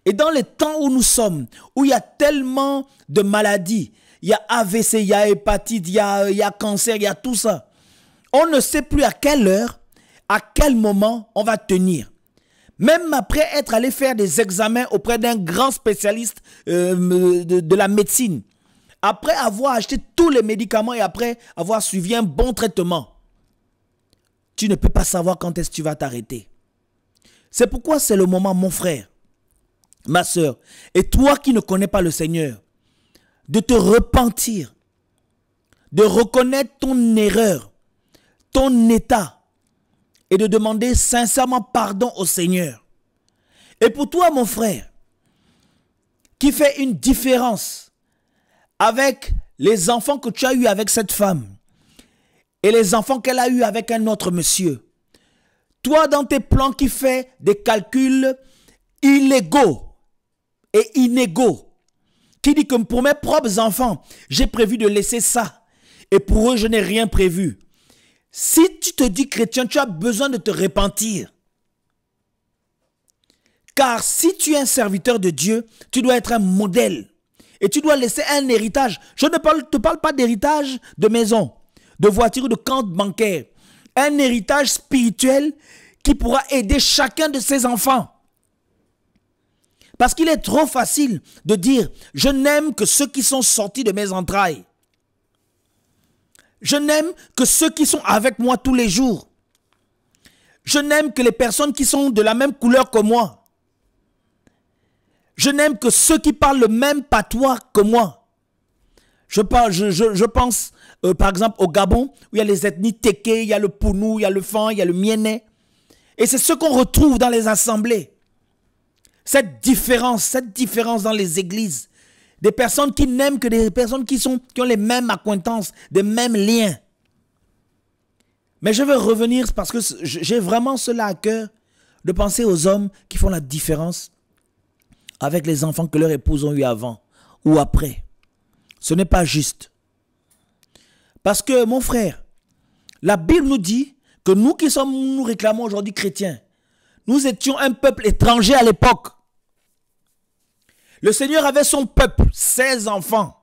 Et dans les temps où nous sommes, où il y a tellement de maladies, il y a AVC, il y a hépatite, il y a, cancer, il y a tout ça, on ne sait plus à quelle heure, à quel moment on va tenir. Même après être allé faire des examens auprès d'un grand spécialiste euh, de la médecine, après avoir acheté tous les médicaments et après avoir suivi un bon traitement, tu ne peux pas savoir quand est-ce que tu vas t'arrêter. C'est pourquoi c'est le moment, mon frère, ma soeur, et toi qui ne connais pas le Seigneur, de te repentir, de reconnaître ton erreur, ton état, et de demander sincèrement pardon au Seigneur. Et pour toi, mon frère, qui fait une différence avec les enfants que tu as eus avec cette femme, et les enfants qu'elle a eus avec un autre monsieur. Toi, dans tes plans qui fais des calculs illégaux et inégaux, qui dit que pour mes propres enfants, j'ai prévu de laisser ça, et pour eux, je n'ai rien prévu. Si tu te dis chrétien, tu as besoin de te repentir. Car si tu es un serviteur de Dieu, tu dois être un modèle. Et tu dois laisser un héritage. Je ne te parle pas d'héritage de maison de voitures ou de comptes bancaires. Un héritage spirituel qui pourra aider chacun de ses enfants. Parce qu'il est trop facile de dire, je n'aime que ceux qui sont sortis de mes entrailles. Je n'aime que ceux qui sont avec moi tous les jours. Je n'aime que les personnes qui sont de la même couleur que moi. Je n'aime que ceux qui parlent le même patois que moi. Je, pense, euh, par exemple, au Gabon, où il y a les ethnies teke, il y a le Pounou, il y a le Fan, il y a le Miené, Et c'est ce qu'on retrouve dans les assemblées. Cette différence, cette différence dans les églises. Des personnes qui n'aiment que des personnes qui, sont, qui ont les mêmes acquaintances, des mêmes liens. Mais je veux revenir parce que j'ai vraiment cela à cœur de penser aux hommes qui font la différence avec les enfants que leur épouse ont eu avant ou après. Ce n'est pas juste. Parce que, mon frère, la Bible nous dit que nous qui sommes, nous réclamons aujourd'hui chrétiens, nous étions un peuple étranger à l'époque. Le Seigneur avait son peuple, ses enfants,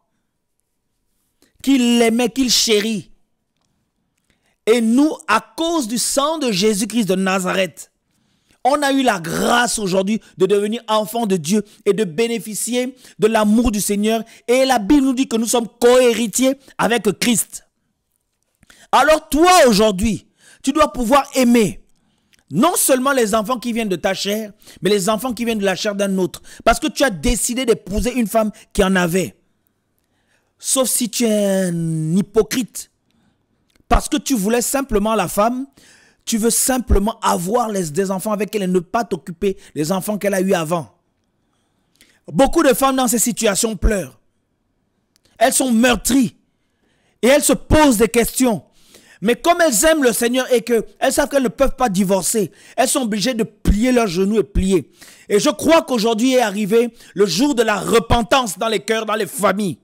qu'il aimait, qu'il chérit. Et nous, à cause du sang de Jésus-Christ de Nazareth, on a eu la grâce aujourd'hui de devenir enfant de Dieu et de bénéficier de l'amour du Seigneur. Et la Bible nous dit que nous sommes cohéritiers avec Christ. Alors toi aujourd'hui, tu dois pouvoir aimer non seulement les enfants qui viennent de ta chair, mais les enfants qui viennent de la chair d'un autre. Parce que tu as décidé d'épouser une femme qui en avait. Sauf si tu es un hypocrite. Parce que tu voulais simplement la femme tu veux simplement avoir les, des enfants avec elle et ne pas t'occuper des enfants qu'elle a eus avant. Beaucoup de femmes dans ces situations pleurent. Elles sont meurtries. Et elles se posent des questions. Mais comme elles aiment le Seigneur et qu'elles savent qu'elles ne peuvent pas divorcer, elles sont obligées de plier leurs genoux et plier. Et je crois qu'aujourd'hui est arrivé le jour de la repentance dans les cœurs, dans les familles.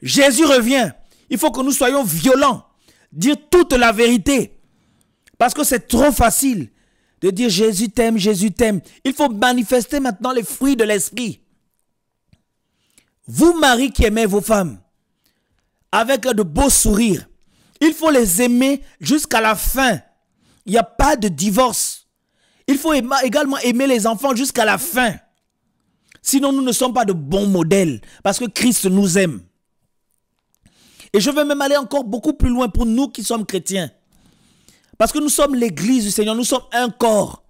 Jésus revient. Il faut que nous soyons violents, dire toute la vérité. Parce que c'est trop facile de dire Jésus t'aime, Jésus t'aime. Il faut manifester maintenant les fruits de l'esprit. Vous, maris qui aimez vos femmes, avec de beaux sourires, il faut les aimer jusqu'à la fin. Il n'y a pas de divorce. Il faut également aimer les enfants jusqu'à la fin. Sinon, nous ne sommes pas de bons modèles parce que Christ nous aime. Et je veux même aller encore beaucoup plus loin pour nous qui sommes chrétiens. Parce que nous sommes l'église du Seigneur, nous sommes un corps.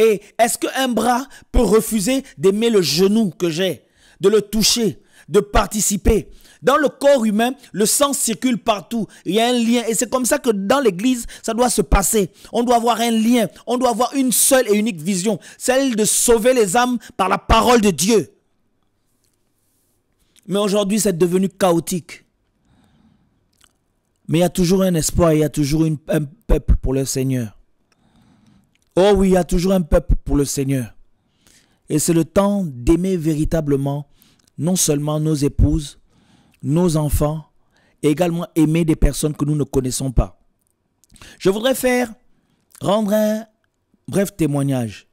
Et est-ce qu'un bras peut refuser d'aimer le genou que j'ai, de le toucher, de participer Dans le corps humain, le sang circule partout. Il y a un lien. Et c'est comme ça que dans l'église, ça doit se passer. On doit avoir un lien. On doit avoir une seule et unique vision, celle de sauver les âmes par la parole de Dieu. Mais aujourd'hui, c'est devenu chaotique. Mais il y a toujours un espoir, il y a toujours un peuple pour le Seigneur. Oh oui, il y a toujours un peuple pour le Seigneur. Et c'est le temps d'aimer véritablement non seulement nos épouses, nos enfants, et également aimer des personnes que nous ne connaissons pas. Je voudrais faire, rendre un bref témoignage.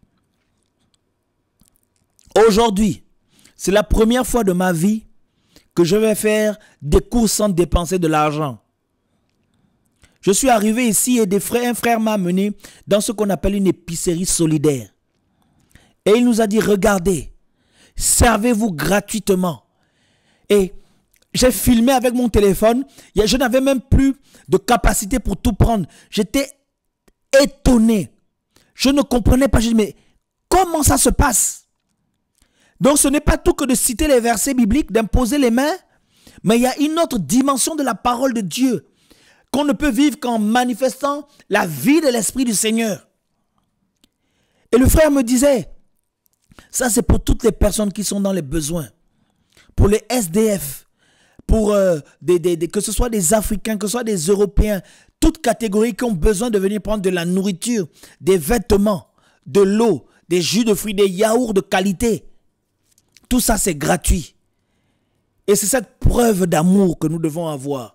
Aujourd'hui, c'est la première fois de ma vie que je vais faire des cours sans dépenser de l'argent. Je suis arrivé ici et des un frère m'a amené dans ce qu'on appelle une épicerie solidaire. Et il nous a dit, regardez, servez-vous gratuitement. Et j'ai filmé avec mon téléphone. Je n'avais même plus de capacité pour tout prendre. J'étais étonné. Je ne comprenais pas. Je dis, mais comment ça se passe Donc ce n'est pas tout que de citer les versets bibliques, d'imposer les mains, mais il y a une autre dimension de la parole de Dieu qu'on ne peut vivre qu'en manifestant la vie de l'Esprit du Seigneur. Et le frère me disait, ça c'est pour toutes les personnes qui sont dans les besoins, pour les SDF, pour euh, que ce soit des Africains, que ce soit des Européens, toutes catégories qui ont besoin de venir prendre de la nourriture, des vêtements, de l'eau, des jus de fruits, des yaourts de qualité. Tout ça c'est gratuit. Et c'est cette preuve d'amour que nous devons avoir.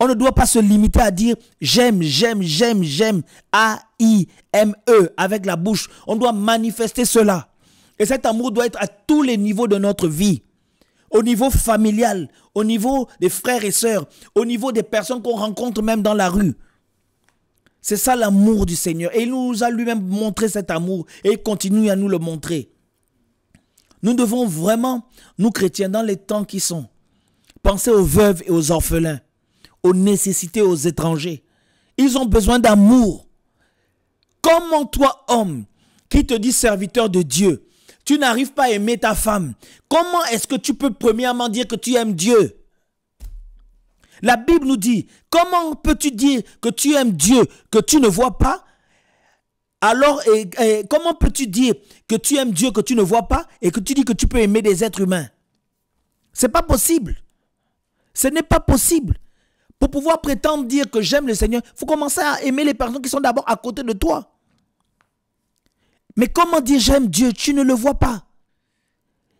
On ne doit pas se limiter à dire j'aime, j'aime, j'aime, j'aime, A-I-M-E avec la bouche. On doit manifester cela. Et cet amour doit être à tous les niveaux de notre vie. Au niveau familial, au niveau des frères et sœurs, au niveau des personnes qu'on rencontre même dans la rue. C'est ça l'amour du Seigneur. Et il nous a lui-même montré cet amour et il continue à nous le montrer. Nous devons vraiment, nous chrétiens, dans les temps qui sont, penser aux veuves et aux orphelins aux nécessités aux étrangers. Ils ont besoin d'amour. Comment toi, homme, qui te dis serviteur de Dieu, tu n'arrives pas à aimer ta femme Comment est-ce que tu peux premièrement dire que tu aimes Dieu La Bible nous dit, comment peux-tu dire que tu aimes Dieu, que tu ne vois pas alors, comment peux-tu dire que tu aimes Dieu que tu ne vois pas et que tu dis que tu peux aimer des êtres humains C'est pas possible. Ce n'est pas possible. Pour pouvoir prétendre dire que j'aime le Seigneur, il faut commencer à aimer les personnes qui sont d'abord à côté de toi. Mais comment dire j'aime Dieu Tu ne le vois pas.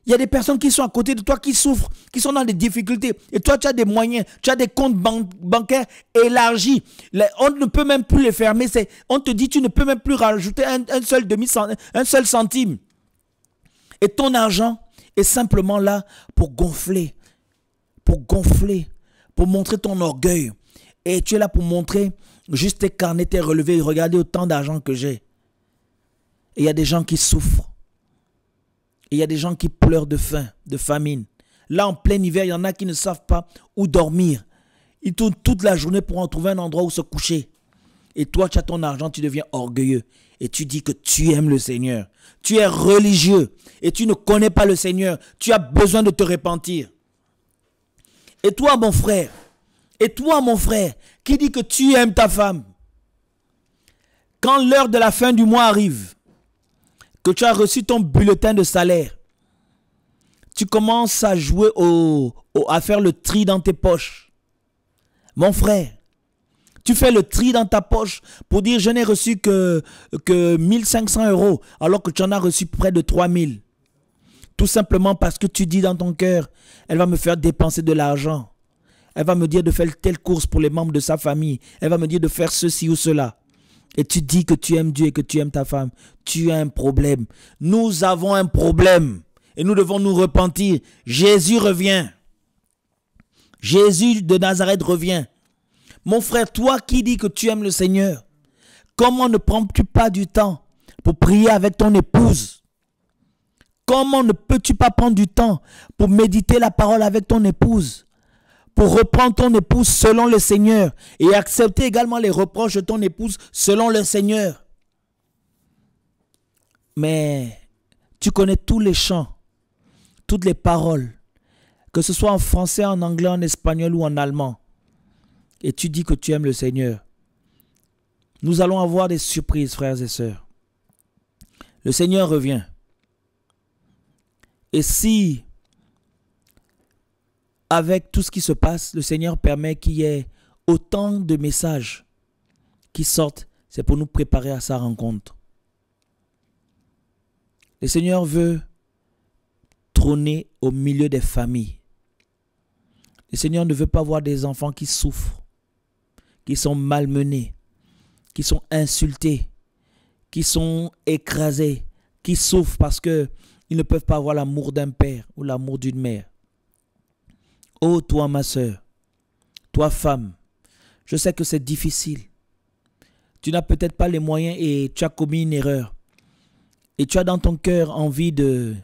Il y a des personnes qui sont à côté de toi, qui souffrent, qui sont dans des difficultés. Et toi, tu as des moyens, tu as des comptes bancaires élargis. on ne peut même plus les fermer. On te dit, tu ne peux même plus rajouter un, seul, demi un seul centime. Et ton argent est simplement là pour gonfler, pour gonfler pour montrer ton orgueil. Et tu es là pour montrer juste tes carnets, tes relevés. Regardez autant d'argent que j'ai. Et il y a des gens qui souffrent. Et il y a des gens qui pleurent de faim, de famine. Là, en plein hiver, il y en a qui ne savent pas où dormir. Ils tournent toute la journée pour en trouver un endroit où se coucher. Et toi, tu as ton argent, tu deviens orgueilleux. Et tu dis que tu aimes le Seigneur. Tu es religieux. Et tu ne connais pas le Seigneur. Tu as besoin de te repentir. Et toi, mon frère, et toi, mon frère, qui dit que tu aimes ta femme, quand l'heure de la fin du mois arrive, que tu as reçu ton bulletin de salaire, tu commences à jouer au, à faire le tri dans tes poches. Mon frère, tu fais le tri dans ta poche pour dire je n'ai reçu que, que 1500 euros alors que tu en as reçu près de 3000. Tout simplement parce que tu dis dans ton cœur, elle va me faire dépenser de l'argent. Elle va me dire de faire telle course pour les membres de sa famille. Elle va me dire de faire ceci ou cela. Et tu dis que tu aimes Dieu et que tu aimes ta femme. Tu as un problème. Nous avons un problème. Et nous devons nous repentir. Jésus revient. Jésus de Nazareth revient. Mon frère, toi qui dis que tu aimes le Seigneur, comment ne prends-tu pas du temps pour prier avec ton épouse Comment ne peux-tu pas prendre du temps pour méditer la parole avec ton épouse pour reprendre ton épouse selon le Seigneur et accepter également les reproches de ton épouse selon le Seigneur. Mais tu connais tous les chants, toutes les paroles, que ce soit en français, en anglais, en espagnol ou en allemand. Et tu dis que tu aimes le Seigneur. Nous allons avoir des surprises, frères et sœurs. Le Seigneur revient. Et si, avec tout ce qui se passe, le Seigneur permet qu'il y ait autant de messages qui sortent, c'est pour nous préparer à sa rencontre. Le Seigneur veut trôner au milieu des familles. Le Seigneur ne veut pas voir des enfants qui souffrent, qui sont malmenés, qui sont insultés, qui sont écrasés, qui souffrent parce que ils ne peuvent pas avoir l'amour d'un père ou l'amour d'une mère. Ô oh, toi, ma soeur, toi, femme, je sais que c'est difficile. Tu n'as peut-être pas les moyens et tu as commis une erreur. Et tu as dans ton cœur envie de,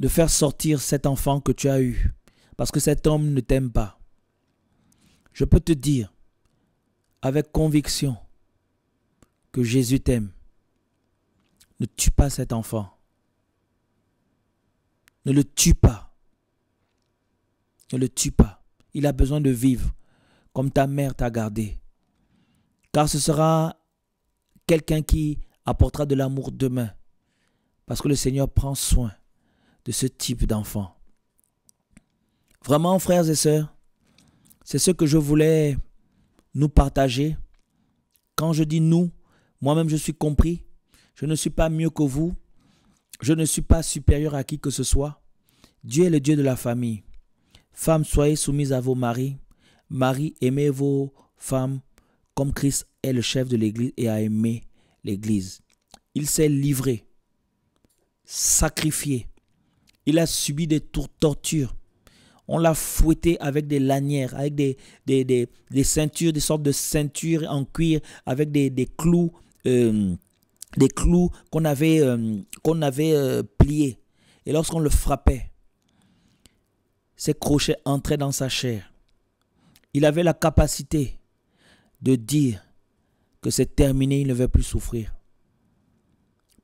de faire sortir cet enfant que tu as eu. Parce que cet homme ne t'aime pas. Je peux te dire avec conviction que Jésus t'aime. Ne tue pas cet enfant. Ne le tue pas. Ne le tue pas. Il a besoin de vivre comme ta mère t'a gardé. Car ce sera quelqu'un qui apportera de l'amour demain. Parce que le Seigneur prend soin de ce type d'enfant. Vraiment, frères et sœurs, c'est ce que je voulais nous partager. Quand je dis nous, moi-même je suis compris. Je ne suis pas mieux que vous. Je ne suis pas supérieur à qui que ce soit. Dieu est le Dieu de la famille. Femmes, soyez soumises à vos maris. Marie, aimez vos femmes comme Christ est le chef de l'Église et a aimé l'Église. Il s'est livré, sacrifié. Il a subi des tortures. On l'a fouetté avec des lanières, avec des, des, ceintures, des sortes de ceintures en cuir, avec des, clous. Euh, des clous qu'on avait, euh, avait euh, pliés. Et lorsqu'on le frappait, ses crochets entraient dans sa chair. Il avait la capacité de dire que c'est terminé, il ne veut plus souffrir.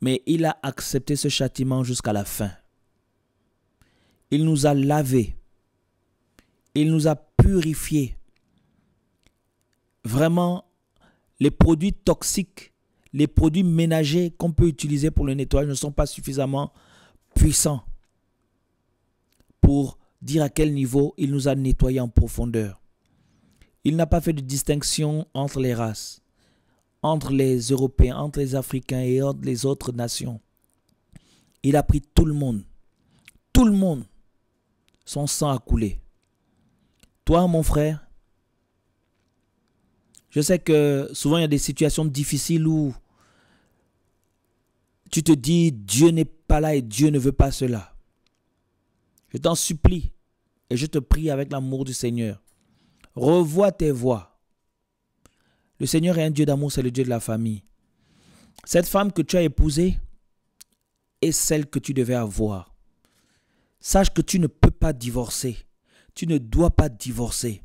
Mais il a accepté ce châtiment jusqu'à la fin. Il nous a lavés. Il nous a purifiés. Vraiment, les produits toxiques les produits ménagers qu'on peut utiliser pour le nettoyage ne sont pas suffisamment puissants pour dire à quel niveau il nous a nettoyés en profondeur. Il n'a pas fait de distinction entre les races, entre les Européens, entre les Africains et entre les autres nations. Il a pris tout le monde. Tout le monde. Son sang a coulé. Toi, mon frère, je sais que souvent il y a des situations difficiles où tu te dis Dieu n'est pas là et Dieu ne veut pas cela. Je t'en supplie et je te prie avec l'amour du Seigneur. Revois tes voies. Le Seigneur est un Dieu d'amour, c'est le Dieu de la famille. Cette femme que tu as épousée est celle que tu devais avoir. Sache que tu ne peux pas divorcer. Tu ne dois pas divorcer.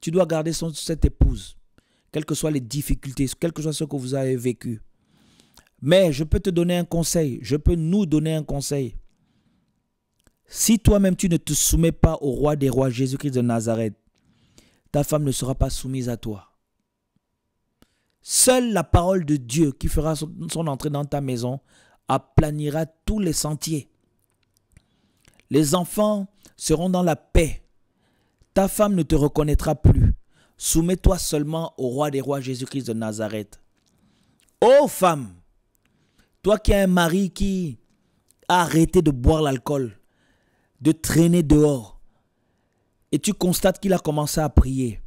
Tu dois garder cette épouse, quelles que soient les difficultés, quelles que soient ce que vous avez vécu. Mais je peux te donner un conseil, je peux nous donner un conseil. Si toi-même tu ne te soumets pas au roi des rois, Jésus-Christ de Nazareth, ta femme ne sera pas soumise à toi. Seule la parole de Dieu qui fera son, entrée dans ta maison aplanira tous les sentiers. Les enfants seront dans la paix. Ta femme ne te reconnaîtra plus. Soumets-toi seulement au roi des rois Jésus-Christ de Nazareth. Ô femme, toi qui as un mari qui a arrêté de boire l'alcool, de traîner dehors, et tu constates qu'il a commencé à prier,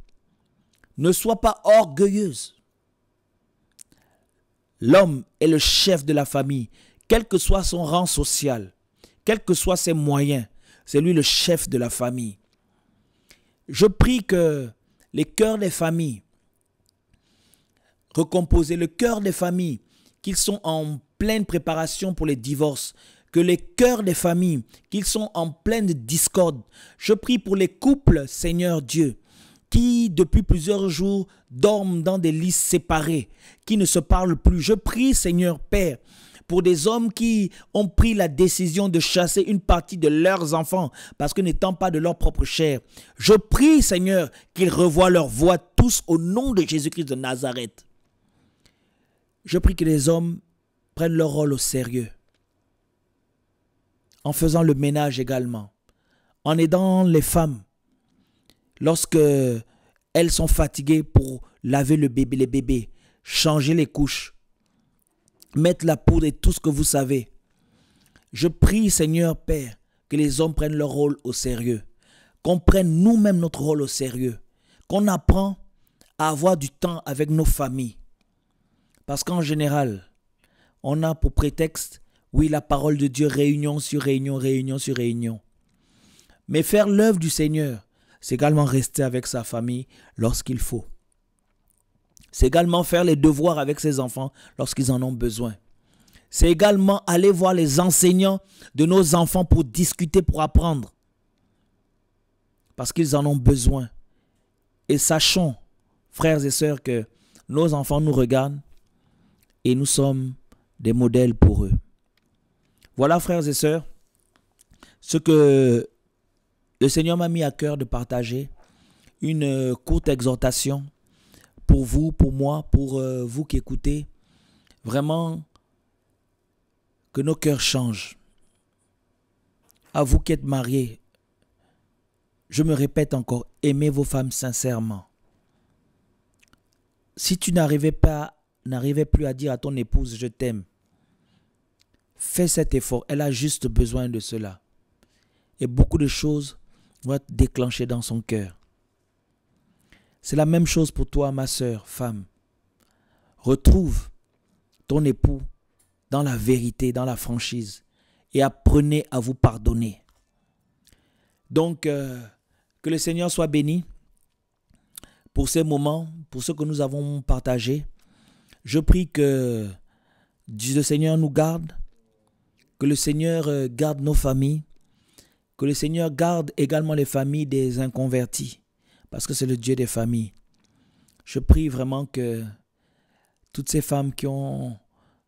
ne sois pas orgueilleuse. L'homme est le chef de la famille, quel que soit son rang social, quels que soient ses moyens, c'est lui le chef de la famille. Je prie que les cœurs des familles, recomposer le cœur des familles, qu'ils sont en pleine préparation pour les divorces, que les cœurs des familles, qu'ils sont en pleine discorde. Je prie pour les couples, Seigneur Dieu, qui depuis plusieurs jours dorment dans des lits séparés, qui ne se parlent plus. Je prie, Seigneur Père, pour des hommes qui ont pris la décision de chasser une partie de leurs enfants parce que n'étant pas de leur propre chair. Je prie, Seigneur, qu'ils revoient leur voix tous au nom de Jésus-Christ de Nazareth. Je prie que les hommes prennent leur rôle au sérieux. En faisant le ménage également. En aidant les femmes. Lorsque elles sont fatiguées pour laver le bébé, les bébés, changer les couches, mettre la poudre et tout ce que vous savez. Je prie, Seigneur Père, que les hommes prennent leur rôle au sérieux, qu'on prenne nous-mêmes notre rôle au sérieux, qu'on apprend à avoir du temps avec nos familles. Parce qu'en général, on a pour prétexte, oui, la parole de Dieu, réunion sur réunion, réunion sur réunion. Mais faire l'œuvre du Seigneur, c'est également rester avec sa famille lorsqu'il faut. C'est également faire les devoirs avec ses enfants lorsqu'ils en ont besoin. C'est également aller voir les enseignants de nos enfants pour discuter, pour apprendre. Parce qu'ils en ont besoin. Et sachons, frères et sœurs, que nos enfants nous regardent et nous sommes des modèles pour eux. Voilà, frères et sœurs, ce que le Seigneur m'a mis à cœur de partager, une euh, courte exhortation pour vous, pour moi, pour euh, vous qui écoutez. Vraiment, que nos cœurs changent. À vous qui êtes mariés, je me répète encore, aimez vos femmes sincèrement. Si tu n'arrivais pas n'arrivait plus à dire à ton épouse je t'aime, fais cet effort. Elle a juste besoin de cela. Et beaucoup de choses vont être déclenchées dans son cœur. C'est la même chose pour toi, ma soeur, femme. Retrouve ton époux dans la vérité, dans la franchise, et apprenez à vous pardonner. Donc, euh, que le Seigneur soit béni pour ces moments, pour ce que nous avons partagé. Je prie que le Seigneur nous garde, que le Seigneur euh, garde nos familles, que le Seigneur garde également les familles des inconvertis, parce que c'est le Dieu des familles. Je prie vraiment que toutes ces femmes qui ont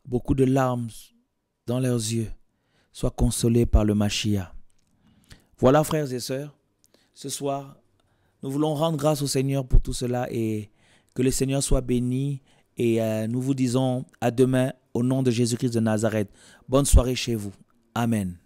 beaucoup de larmes dans leurs yeux soient consolées par le Mashiach. Voilà, frères et sœurs, ce soir, nous voulons rendre grâce au Seigneur pour tout cela et que le Seigneur soit béni et euh, nous vous disons à demain au nom de Jésus-Christ de Nazareth. Bonne soirée chez vous. Amen.